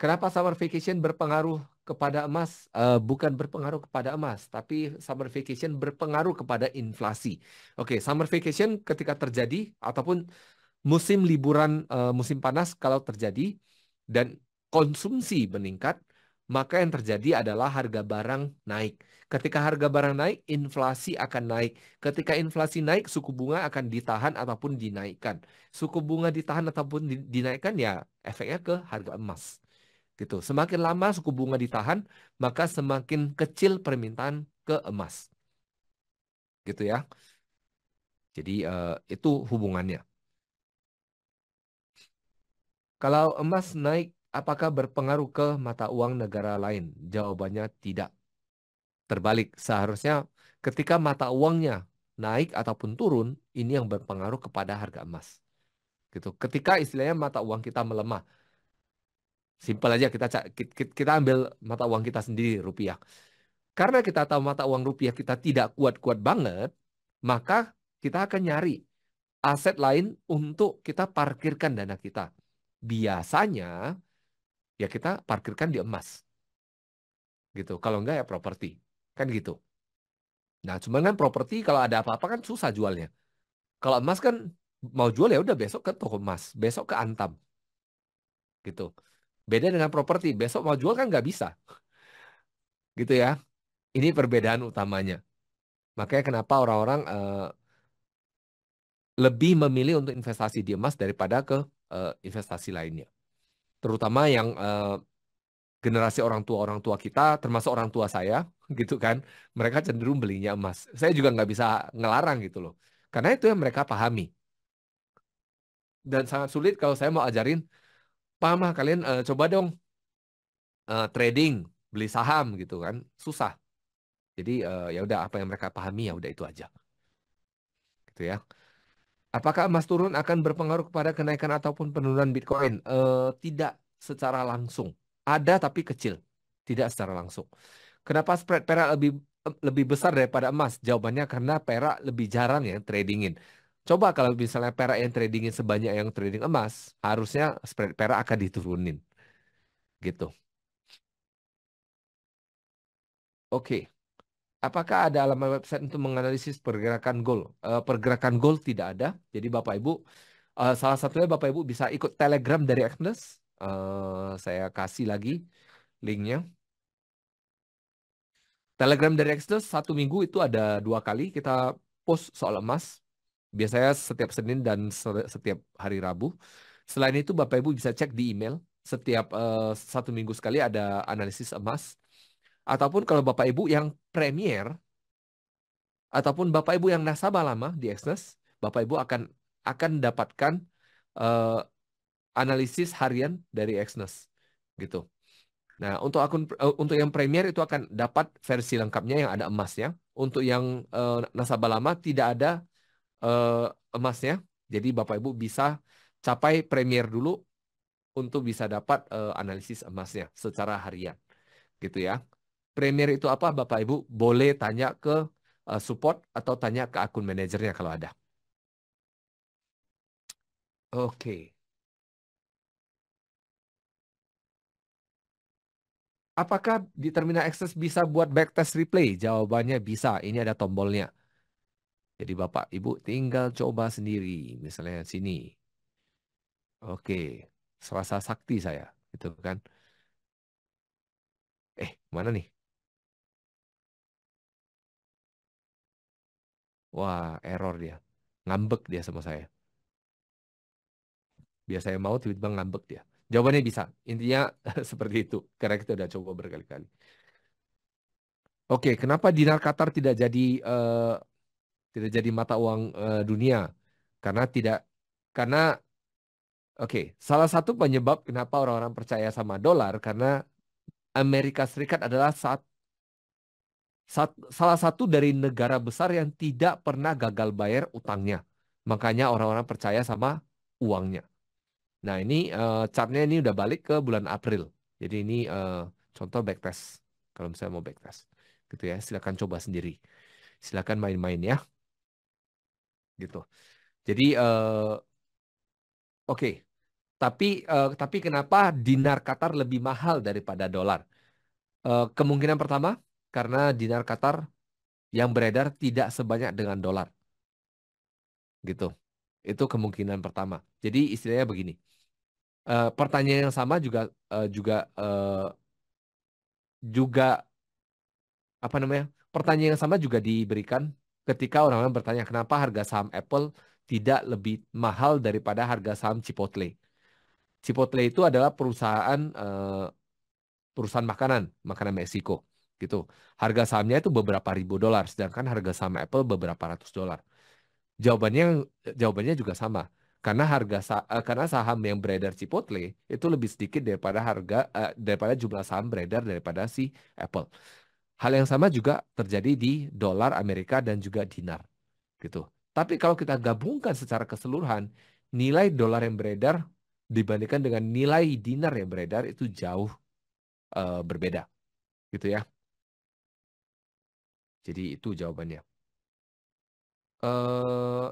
Kenapa summer vacation berpengaruh kepada emas? Uh, bukan berpengaruh kepada emas, tapi summer vacation berpengaruh kepada inflasi. Oke, okay, summer vacation ketika terjadi ataupun musim liburan uh, musim panas kalau terjadi dan konsumsi meningkat, maka yang terjadi adalah harga barang naik. Ketika harga barang naik, inflasi akan naik. Ketika inflasi naik, suku bunga akan ditahan ataupun dinaikkan. Suku bunga ditahan ataupun dinaikkan ya efeknya ke harga emas. Gitu. Semakin lama suku bunga ditahan, maka semakin kecil permintaan ke emas. Gitu ya. Jadi uh, itu hubungannya. Kalau emas naik, apakah berpengaruh ke mata uang negara lain? Jawabannya tidak. Terbalik, seharusnya ketika mata uangnya naik ataupun turun, ini yang berpengaruh kepada harga emas. Gitu. Ketika istilahnya mata uang kita melemah, Simpel aja kita kita ambil mata uang kita sendiri rupiah. Karena kita tahu mata uang rupiah kita tidak kuat-kuat banget, maka kita akan nyari aset lain untuk kita parkirkan dana kita. Biasanya ya kita parkirkan di emas. Gitu. Kalau enggak ya properti. Kan gitu. Nah, cuman kan properti kalau ada apa-apa kan susah jualnya. Kalau emas kan mau jual ya udah besok ke toko emas, besok ke Antam. Gitu. Beda dengan properti, besok mau jual kan nggak bisa. Gitu ya. Ini perbedaan utamanya. Makanya kenapa orang-orang uh, lebih memilih untuk investasi di emas daripada ke uh, investasi lainnya. Terutama yang uh, generasi orang tua orang tua kita termasuk orang tua saya gitu kan mereka cenderung belinya emas saya juga nggak bisa ngelarang gitu loh karena itu yang mereka pahami dan sangat sulit kalau saya mau ajarin Pak mah kalian uh, coba dong uh, trading, beli saham gitu kan, susah. Jadi uh, ya udah apa yang mereka pahami ya udah itu aja. Gitu ya. Apakah emas turun akan berpengaruh kepada kenaikan ataupun penurunan Bitcoin? Uh, tidak secara langsung. Ada tapi kecil, tidak secara langsung. Kenapa spread perak lebih lebih besar daripada emas? Jawabannya karena perak lebih jarang ya tradingin. Coba kalau misalnya perak yang tradingin sebanyak yang trading emas, harusnya spread perak akan diturunin. Gitu. Oke. Okay. Apakah ada alamat website untuk menganalisis pergerakan gold? E, eh, pergerakan gold tidak ada. Jadi Bapak Ibu, e, salah satunya Bapak Ibu bisa ikut Telegram dari Agnes. E, saya kasih lagi linknya. Telegram dari Agnes satu minggu itu ada dua kali kita post soal emas Biasanya setiap Senin dan setiap hari Rabu. Selain itu Bapak Ibu bisa cek di email. Setiap uh, satu minggu sekali ada analisis emas. Ataupun kalau Bapak Ibu yang premier, ataupun Bapak Ibu yang nasabah lama di Exnes, Bapak Ibu akan akan dapatkan uh, analisis harian dari Exnes gitu. Nah, untuk akun eh, untuk yang premier itu akan dapat versi lengkapnya yang ada emasnya. Untuk yang uh, nasabah lama tidak ada uh, emasnya. Jadi Bapak Ibu bisa capai premier dulu untuk bisa dapat uh, analisis emasnya secara harian. Gitu ya. Premier itu apa Bapak Ibu? Boleh tanya ke uh, support atau tanya ke akun manajernya kalau ada. Oke. Okay. Apakah di Terminal Access bisa buat backtest replay? Jawabannya bisa. Ini ada tombolnya. Jadi Bapak Ibu tinggal coba sendiri. Misalnya sini. Oke. Serasa sakti saya. Gitu kan. Eh mana nih? Wah error dia. Ngambek dia sama saya. biasanya mau tiba-tiba ngambek dia. Jawabannya bisa. Intinya seperti itu. Karena kita udah coba berkali-kali. Oke, kenapa dinar Qatar tidak jadi uh, tidak gitu, jadi mata uang uh, dunia karena tidak karena oke okay, salah satu penyebab kenapa orang-orang percaya sama dolar karena Amerika Serikat adalah saat, saat salah satu dari negara besar yang tidak pernah gagal bayar utangnya makanya orang-orang percaya sama uangnya nah ini uh, chartnya ini udah balik ke bulan April jadi ini uh, contoh backtest kalau misalnya mau backtest gitu ya silakan coba sendiri silakan main-main ya gitu. Jadi uh, oke, okay. tapi uh, tapi kenapa dinar Qatar lebih mahal daripada dolar? Uh, kemungkinan pertama karena dinar Qatar yang beredar tidak sebanyak dengan dolar. Gitu. Itu kemungkinan pertama. Jadi istilahnya begini. Uh, pertanyaan yang sama juga uh, juga uh, juga apa namanya? Pertanyaan yang sama juga diberikan ketika orang-orang bertanya kenapa harga saham Apple tidak lebih mahal daripada harga saham Chipotle. Chipotle itu adalah perusahaan uh, perusahaan makanan, makanan Meksiko gitu. Harga sahamnya itu beberapa ribu dolar, sedangkan harga saham Apple beberapa ratus dolar. Jawabannya jawabannya juga sama. Karena harga eh, karena saham yang beredar Chipotle itu lebih sedikit daripada harga uh, daripada jumlah saham beredar daripada si Apple. Hal yang sama juga terjadi di dolar Amerika dan juga dinar. Gitu. Tapi kalau kita gabungkan secara keseluruhan, nilai dolar yang beredar dibandingkan dengan nilai dinar yang beredar itu jauh uh, berbeda. Gitu ya. Jadi itu jawabannya. Uh,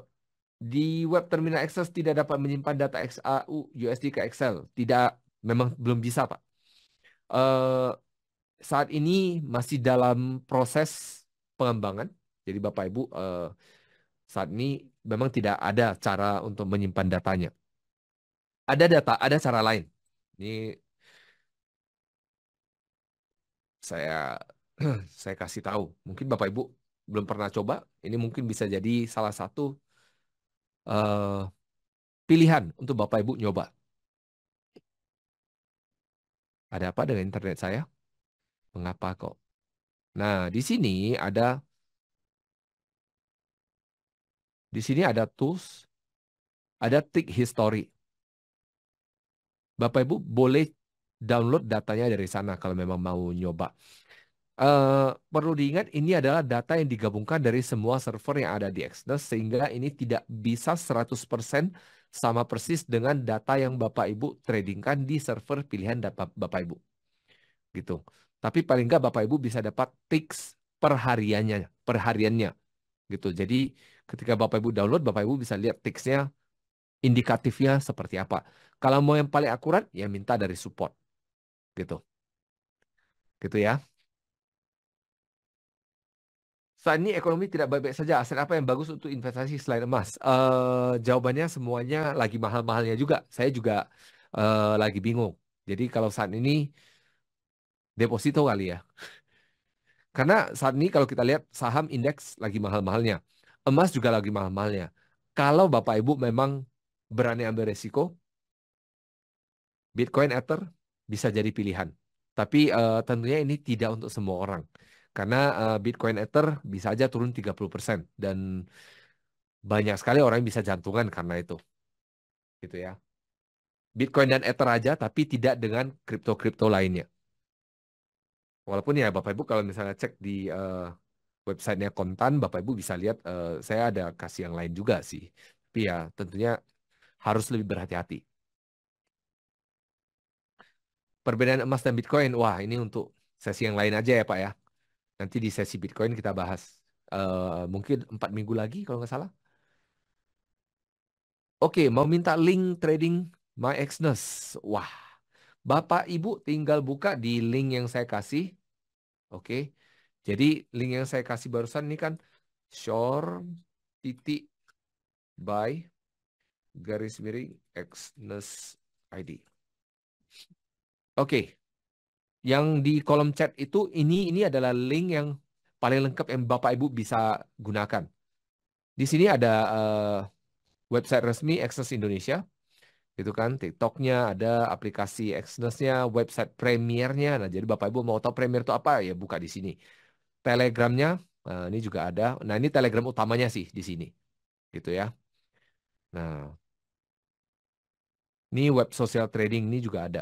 di web terminal Excel tidak dapat menyimpan data XAU USD ke Excel. Tidak, memang belum bisa, Pak. Uh, saat ini masih dalam proses pengembangan. Jadi Bapak Ibu eh, saat ini memang tidak ada cara untuk menyimpan datanya. Ada data, ada cara lain. Ini saya saya kasih tahu. Mungkin Bapak Ibu belum pernah coba. Ini mungkin bisa jadi salah satu eh, pilihan untuk Bapak Ibu nyoba. Ada apa dengan internet saya? mengapa kok. Nah, di sini ada di sini ada tools, ada tick history. Bapak Ibu boleh download datanya dari sana kalau memang mau nyoba. Uh, perlu diingat ini adalah data yang digabungkan dari semua server yang ada di Exynos sehingga ini tidak bisa 100% sama persis dengan data yang Bapak Ibu tradingkan di server pilihan Bapak Ibu. Gitu. Tapi paling nggak Bapak Ibu bisa dapat tips perhariannya, perhariannya gitu. Jadi ketika Bapak Ibu download, Bapak Ibu bisa lihat tipsnya indikatifnya seperti apa. Kalau mau yang paling akurat, ya minta dari support gitu. Gitu ya. Saat ini ekonomi tidak baik-baik saja. Aset apa yang bagus untuk investasi selain emas? Uh, jawabannya semuanya lagi mahal-mahalnya juga. Saya juga uh, lagi bingung. Jadi kalau saat ini deposito kali ya. Karena saat ini kalau kita lihat saham indeks lagi mahal-mahalnya. Emas juga lagi mahal-mahalnya. Kalau Bapak Ibu memang berani ambil resiko, Bitcoin Ether bisa jadi pilihan. Tapi uh, tentunya ini tidak untuk semua orang. Karena uh, Bitcoin Ether bisa aja turun 30% dan banyak sekali orang yang bisa jantungan karena itu. Gitu ya. Bitcoin dan Ether aja tapi tidak dengan kripto-kripto lainnya. Walaupun ya Bapak Ibu kalau misalnya cek di uh, websitenya Kontan, Bapak Ibu bisa lihat uh, saya ada kasih yang lain juga sih. Tapi ya tentunya harus lebih berhati-hati. Perbedaan emas dan Bitcoin, wah ini untuk sesi yang lain aja ya Pak ya. Nanti di sesi Bitcoin kita bahas. Uh, mungkin empat minggu lagi kalau nggak salah. Oke, okay, mau minta link trading My Exness. Wah, Bapak Ibu tinggal buka di link yang saya kasih. Oke. Jadi link yang saya kasih barusan ini kan shore titik by garis miring xness id. Oke. Yang di kolom chat itu ini ini adalah link yang paling lengkap yang Bapak Ibu bisa gunakan. Di sini ada uh, website resmi Access Indonesia gitu kan TikToknya ada aplikasi Exynos-nya, website Premiernya nah jadi bapak ibu mau tahu Premier itu apa ya buka di sini Telegramnya nah, ini juga ada nah ini Telegram utamanya sih di sini gitu ya nah ini web sosial trading ini juga ada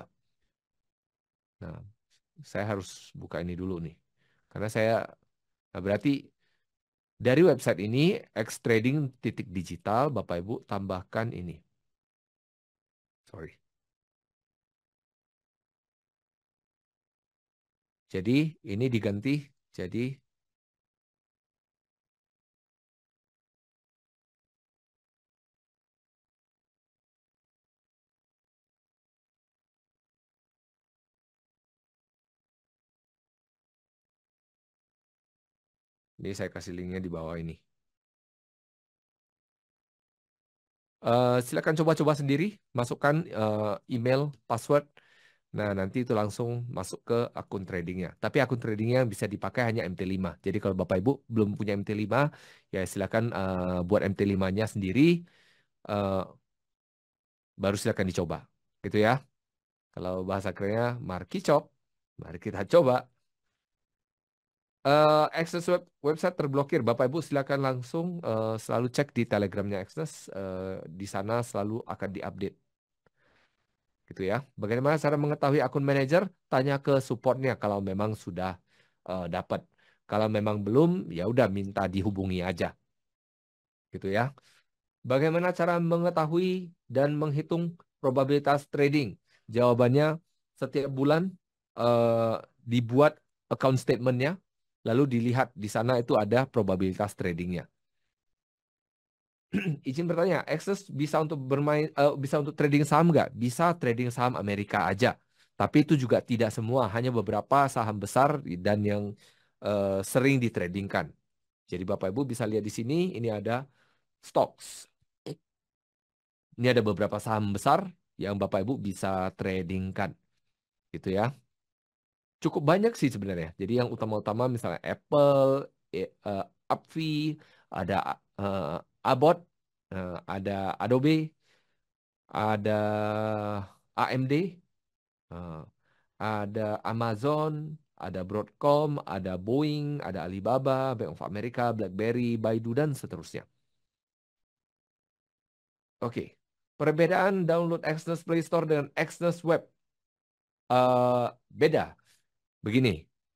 nah saya harus buka ini dulu nih karena saya nah berarti dari website ini, xtrading titik digital, Bapak Ibu tambahkan ini sorry. Jadi ini diganti jadi Ini saya kasih linknya di bawah ini. Eh, silakan coba-coba sendiri, masukkan uh, email, password. Nah, nanti itu langsung masuk ke akun tradingnya. Tapi akun tradingnya bisa dipakai hanya MT5. Jadi kalau Bapak Ibu belum punya MT5, ya silakan uh, buat MT5-nya sendiri. Uh, baru silakan dicoba. Gitu ya. Kalau bahasa kerennya, mari Mari kita coba. Uh, web, website terblokir. Bapak Ibu silakan langsung uh, selalu cek di telegramnya Exnes. Uh, eh, di sana selalu akan diupdate. Gitu ya. Bagaimana cara mengetahui akun manager? Tanya ke supportnya kalau memang sudah uh, dapat. Kalau memang belum, ya udah minta dihubungi aja. Gitu ya. Bagaimana cara mengetahui dan menghitung probabilitas trading? Jawabannya setiap bulan uh, dibuat account statementnya lalu dilihat di sana itu ada probabilitas tradingnya. Izin bertanya, Access bisa untuk bermain, uh, bisa untuk trading saham nggak? Bisa trading saham Amerika aja, tapi itu juga tidak semua, hanya beberapa saham besar dan yang uh, sering ditradingkan. Jadi Bapak Ibu bisa lihat di sini, ini ada stocks. Ini ada beberapa saham besar yang Bapak Ibu bisa tradingkan, gitu ya cukup banyak sih sebenarnya. Jadi yang utama-utama misalnya Apple, uh, ada uh, Abbott, uh, ada Adobe, ada AMD, uh, ada Amazon, ada Broadcom, ada Boeing, ada Alibaba, Bank of America, BlackBerry, Baidu dan seterusnya. Oke, okay. perbedaan download Exynos Play Store dengan Exynos Web uh, beda Begini,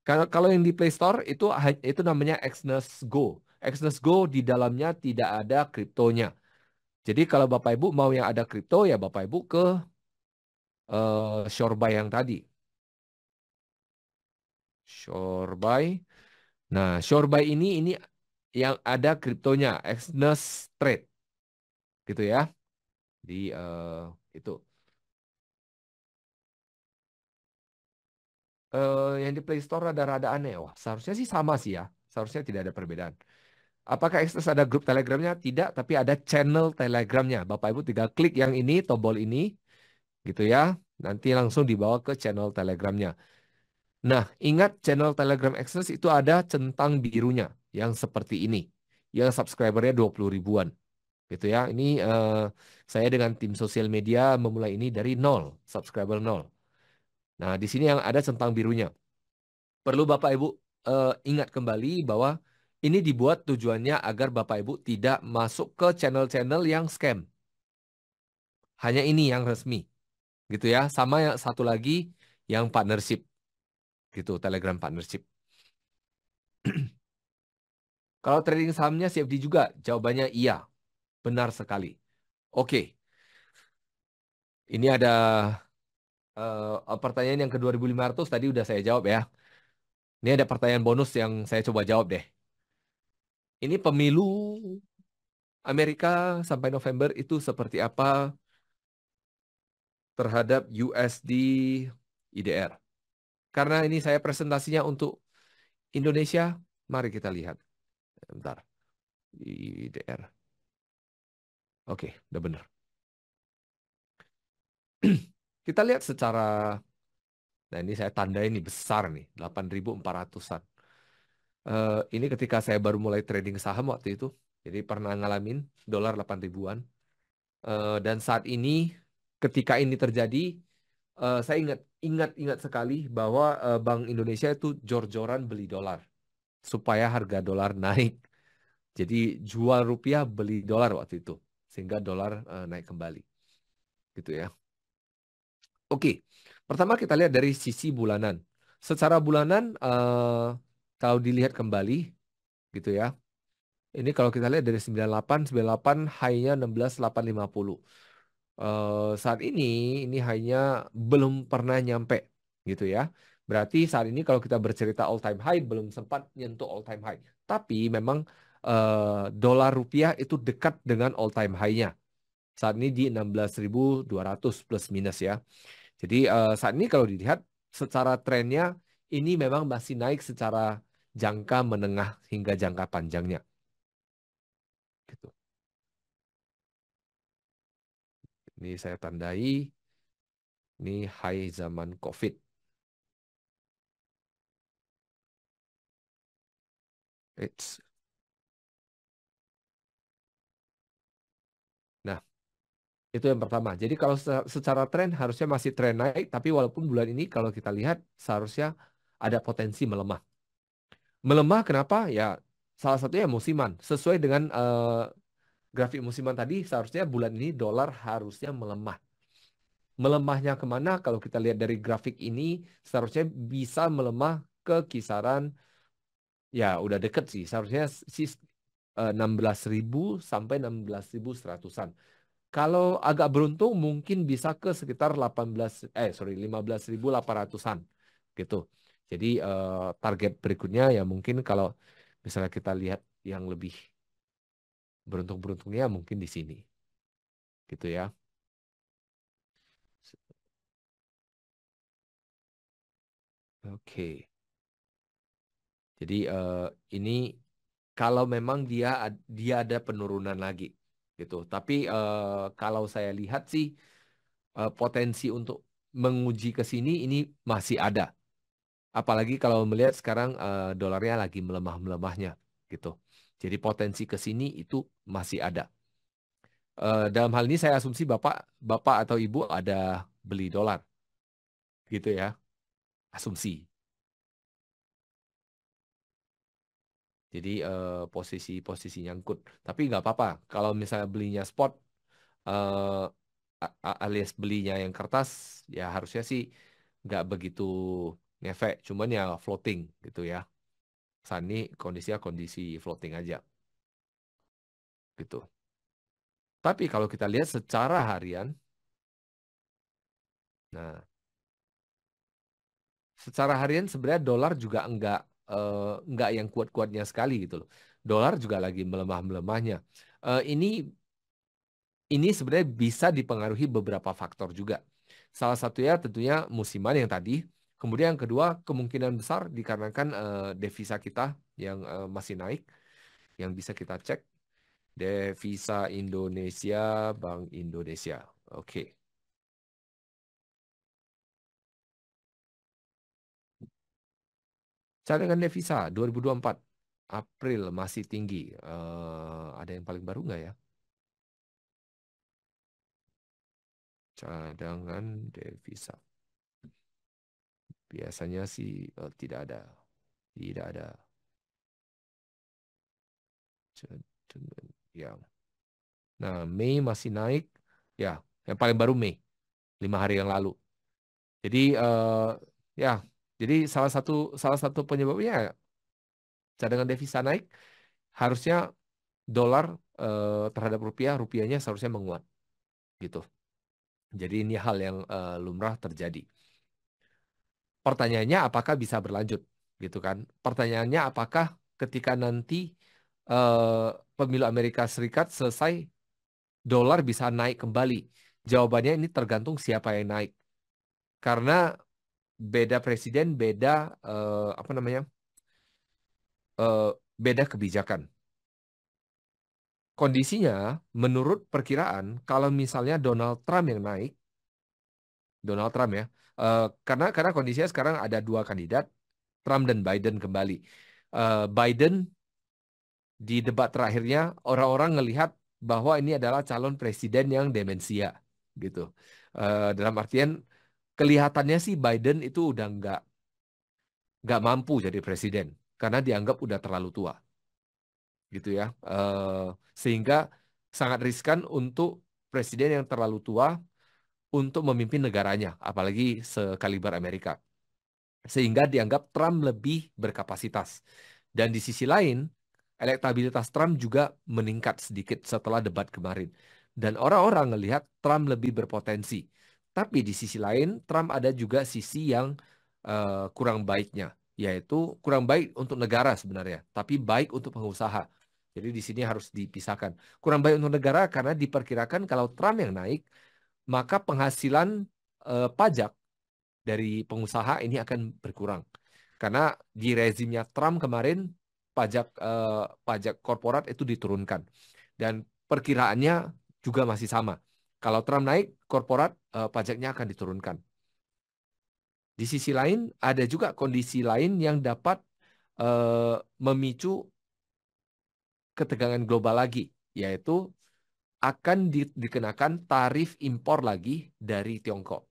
kalau kalau yang di Play Store itu itu namanya Exynos Go. Exynos Go di dalamnya tidak ada kriptonya. Jadi kalau Bapak Ibu mau yang ada kripto ya Bapak Ibu ke uh, eh, Shorby yang tadi. Shorby. Nah, Shorby ini ini yang ada kriptonya Exynos Trade. Gitu ya. Di uh, itu. uh, yang di Play Store rada-rada aneh. Wah, seharusnya sih sama sih ya. Seharusnya tidak ada perbedaan. Apakah ekses ada grup Telegramnya? Tidak, tapi ada channel Telegramnya. Bapak Ibu tinggal klik yang ini, tombol ini, gitu ya. Nanti langsung dibawa ke channel Telegramnya. Nah, ingat channel Telegram ekses itu ada centang birunya yang seperti ini. Yang subscribernya 20 ribuan. Gitu ya. Ini uh, saya dengan tim sosial media memulai ini dari nol, subscriber nol. Nah, di sini yang ada centang birunya. Perlu Bapak Ibu uh, ingat kembali bahwa ini dibuat tujuannya agar Bapak Ibu tidak masuk ke channel-channel yang scam. Hanya ini yang resmi. Gitu ya. Sama yang satu lagi yang partnership. Gitu, Telegram partnership. Kalau trading sahamnya CFD juga, jawabannya iya. Benar sekali. Oke. Ini ada Uh, pertanyaan yang ke 2500 tadi udah saya jawab ya. Ini ada pertanyaan bonus yang saya coba jawab deh. Ini pemilu Amerika sampai November itu seperti apa terhadap USD IDR. Karena ini saya presentasinya untuk Indonesia, mari kita lihat. Bentar. IDR. Oke, udah bener. Kita lihat secara, nah ini saya tanda ini besar nih, 8.400-an. Uh, eh, ini ketika saya baru mulai trading saham waktu itu, jadi pernah ngalamin dolar 8 ribuan. Uh, dan saat ini ketika ini terjadi, uh, saya ingat ingat ingat sekali bahwa Bank Indonesia itu jor-joran beli dolar supaya harga dolar naik. Jadi jual rupiah beli dolar waktu itu sehingga dolar naik kembali. Gitu ya. Oke, pertama kita lihat dari sisi bulanan. Secara bulanan, uh, kalau dilihat kembali, gitu ya. Ini kalau kita lihat dari 98, 98 high-nya 16,850. Uh, eh, saat ini, ini hanya belum pernah nyampe, gitu ya. Berarti saat ini kalau kita bercerita all time high, belum sempat nyentuh all time high. Tapi memang uh, dolar rupiah itu dekat dengan all time high-nya. Saat ini di 16.200 plus minus ya. Jadi uh, saat ini kalau dilihat secara trennya ini memang masih naik secara jangka menengah hingga jangka panjangnya. Gitu. Ini saya tandai ini high zaman COVID. It's Itu yang pertama. Jadi kalau secara tren harusnya masih tren naik, tapi walaupun bulan ini kalau kita lihat seharusnya ada potensi melemah. Melemah kenapa? Ya salah satunya musiman. Sesuai dengan uh, grafik musiman tadi, seharusnya bulan ini dolar harusnya melemah. Melemahnya kemana? Kalau kita lihat dari grafik ini, seharusnya bisa melemah ke kisaran ya udah deket sih. Seharusnya 16.000 eh, sampai 16.100-an. Kalau agak beruntung mungkin bisa ke sekitar 18 eh sorry 15.800-an gitu. Jadi uh, target berikutnya ya mungkin kalau misalnya kita lihat yang lebih beruntung-beruntungnya mungkin di sini. Gitu ya. Oke. Okay. Jadi uh, ini kalau memang dia dia ada penurunan lagi gitu. Tapi uh, kalau saya lihat sih uh, potensi untuk menguji ke sini ini masih ada. Apalagi kalau melihat sekarang uh, dolarnya lagi melemah-melemahnya gitu. Jadi potensi ke sini itu masih ada. Uh, dalam hal ini saya asumsi Bapak Bapak atau Ibu ada beli dolar. Gitu ya. Asumsi. Jadi uh, posisi posisi nyangkut. Tapi nggak apa-apa. Kalau misalnya belinya spot uh, alias belinya yang kertas, ya harusnya sih nggak begitu ngefek. Cuman ya floating gitu ya. Sani kondisinya kondisi floating aja. Gitu. Tapi kalau kita lihat secara harian, nah, secara harian sebenarnya dolar juga enggak uh, nggak yang kuat-kuatnya sekali gitu loh. Dolar juga lagi melemah-melemahnya. Uh, ini ini sebenarnya bisa dipengaruhi beberapa faktor juga. Salah satunya tentunya musiman yang tadi. Kemudian yang kedua kemungkinan besar dikarenakan uh, devisa kita yang uh, masih naik, yang bisa kita cek devisa Indonesia, Bank Indonesia. Oke. Okay. Cadangan devisa 2024 April masih tinggi. Uh, ada yang paling baru nggak ya? Cadangan devisa. Biasanya sih uh, tidak ada. Tidak ada. Cadangan yang Nah, Mei masih naik. Ya, yang paling baru Mei. Lima hari yang lalu. Jadi, uh, ya jadi salah satu salah satu penyebabnya cadangan devisa naik harusnya dolar eh, terhadap rupiah rupiahnya seharusnya menguat gitu. Jadi ini hal yang eh, lumrah terjadi. Pertanyaannya apakah bisa berlanjut gitu kan? Pertanyaannya apakah ketika nanti eh, pemilu Amerika Serikat selesai dolar bisa naik kembali? Jawabannya ini tergantung siapa yang naik. Karena beda presiden, beda uh, apa namanya, uh, beda kebijakan. Kondisinya, menurut perkiraan, kalau misalnya Donald Trump yang naik, Donald Trump ya, uh, karena karena kondisinya sekarang ada dua kandidat, Trump dan Biden kembali. Uh, Biden di debat terakhirnya orang-orang -orang bahwa ini adalah calon presiden yang demensia gitu. Uh, dalam artian kelihatannya sih Biden itu udah nggak nggak mampu jadi presiden karena dianggap udah terlalu tua, gitu ya. Uh, sehingga sangat riskan untuk presiden yang terlalu tua untuk memimpin negaranya, apalagi sekaliber Amerika. Sehingga dianggap Trump lebih berkapasitas. Dan di sisi lain, elektabilitas Trump juga meningkat sedikit setelah debat kemarin. Dan orang-orang melihat Trump lebih berpotensi tapi di sisi lain, Trump ada juga sisi yang uh, kurang baiknya, yaitu kurang baik untuk negara sebenarnya, tapi baik untuk pengusaha. Jadi di sini harus dipisahkan. Kurang baik untuk negara karena diperkirakan kalau Trump yang naik, maka penghasilan uh, pajak dari pengusaha ini akan berkurang. Karena di rezimnya Trump kemarin pajak uh, pajak korporat itu diturunkan dan perkiraannya juga masih sama. Kalau Trump naik, korporat uh, pajaknya akan diturunkan. Di sisi lain, ada juga kondisi lain yang dapat uh, memicu ketegangan global lagi, yaitu akan di, dikenakan tarif impor lagi dari Tiongkok.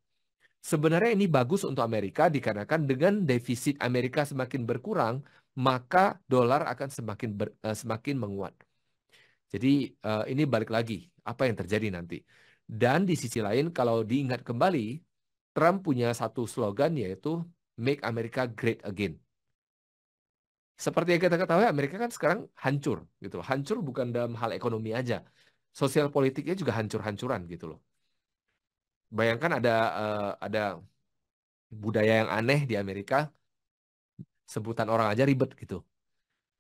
Sebenarnya ini bagus untuk Amerika dikarenakan dengan defisit Amerika semakin berkurang, maka dolar akan semakin ber, uh, semakin menguat. Jadi uh, ini balik lagi apa yang terjadi nanti. Dan di sisi lain, kalau diingat kembali, Trump punya satu slogan yaitu Make America Great Again. Seperti yang kita ketahui, Amerika kan sekarang hancur gitu. Hancur bukan dalam hal ekonomi aja. Sosial politiknya juga hancur-hancuran gitu loh. Bayangkan ada uh, ada budaya yang aneh di Amerika, sebutan orang aja ribet gitu.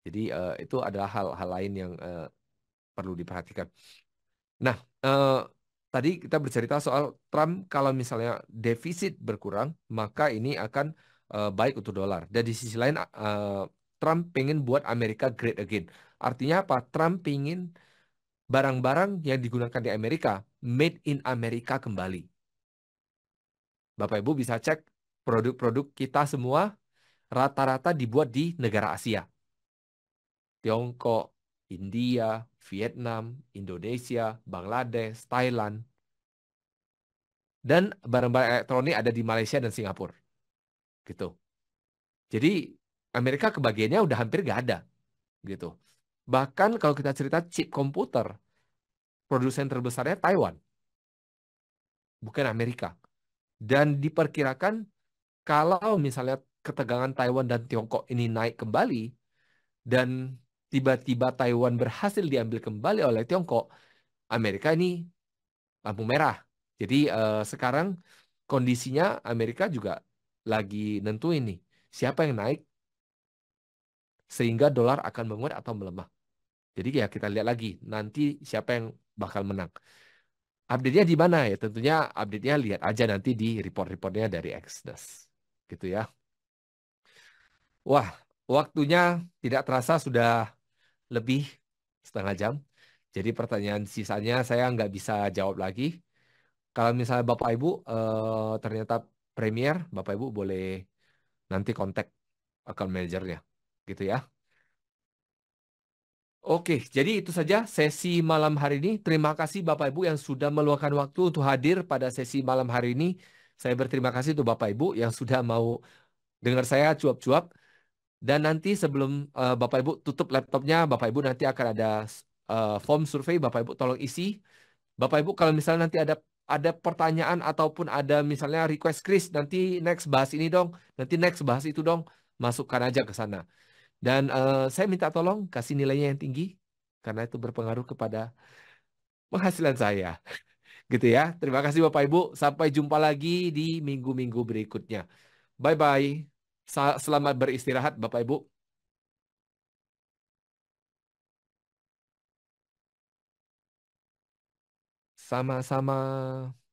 Jadi uh, itu adalah hal-hal lain yang uh, perlu diperhatikan. Nah, uh, tadi kita bercerita soal Trump kalau misalnya defisit berkurang, maka ini akan uh, baik untuk dolar. Dan di sisi lain uh, Trump pengen buat Amerika great again. Artinya apa? Trump pengen barang-barang yang digunakan di Amerika made in America kembali. Bapak Ibu bisa cek produk-produk kita semua rata-rata dibuat di negara Asia. Tiongkok, India, Vietnam, Indonesia, Bangladesh, Thailand. Dan barang-barang elektronik ada di Malaysia dan Singapura. Gitu. Jadi Amerika kebagiannya udah hampir gak ada. Gitu. Bahkan kalau kita cerita chip komputer, produsen terbesarnya Taiwan. Bukan Amerika. Dan diperkirakan kalau misalnya ketegangan Taiwan dan Tiongkok ini naik kembali, dan tiba-tiba Taiwan berhasil diambil kembali oleh Tiongkok, Amerika ini lampu merah. Jadi uh, sekarang kondisinya Amerika juga lagi nentuin nih siapa yang naik sehingga dolar akan menguat atau melemah. Jadi ya kita lihat lagi nanti siapa yang bakal menang. Update-nya di mana ya? Tentunya update-nya lihat aja nanti di report-reportnya dari Exodus. Gitu ya. Wah, waktunya tidak terasa sudah lebih setengah jam. Jadi pertanyaan sisanya saya nggak bisa jawab lagi. Kalau misalnya Bapak Ibu uh, ternyata premier, Bapak Ibu boleh nanti kontak account manajernya, gitu ya. Oke, jadi itu saja sesi malam hari ini. Terima kasih Bapak Ibu yang sudah meluangkan waktu untuk hadir pada sesi malam hari ini. Saya berterima kasih untuk Bapak Ibu yang sudah mau dengar saya cuap-cuap. Dan nanti sebelum uh, Bapak Ibu tutup laptopnya, Bapak Ibu nanti akan ada uh, form survei, Bapak Ibu tolong isi. Bapak Ibu kalau misalnya nanti ada ada pertanyaan ataupun ada misalnya request Chris, nanti next bahas ini dong, nanti next bahas itu dong, masukkan aja ke sana. Dan uh, saya minta tolong kasih nilainya yang tinggi, karena itu berpengaruh kepada penghasilan saya. Gitu ya. Terima kasih Bapak Ibu. Sampai jumpa lagi di minggu-minggu berikutnya. Bye-bye. Selamat beristirahat Bapak Ibu. Sama-sama.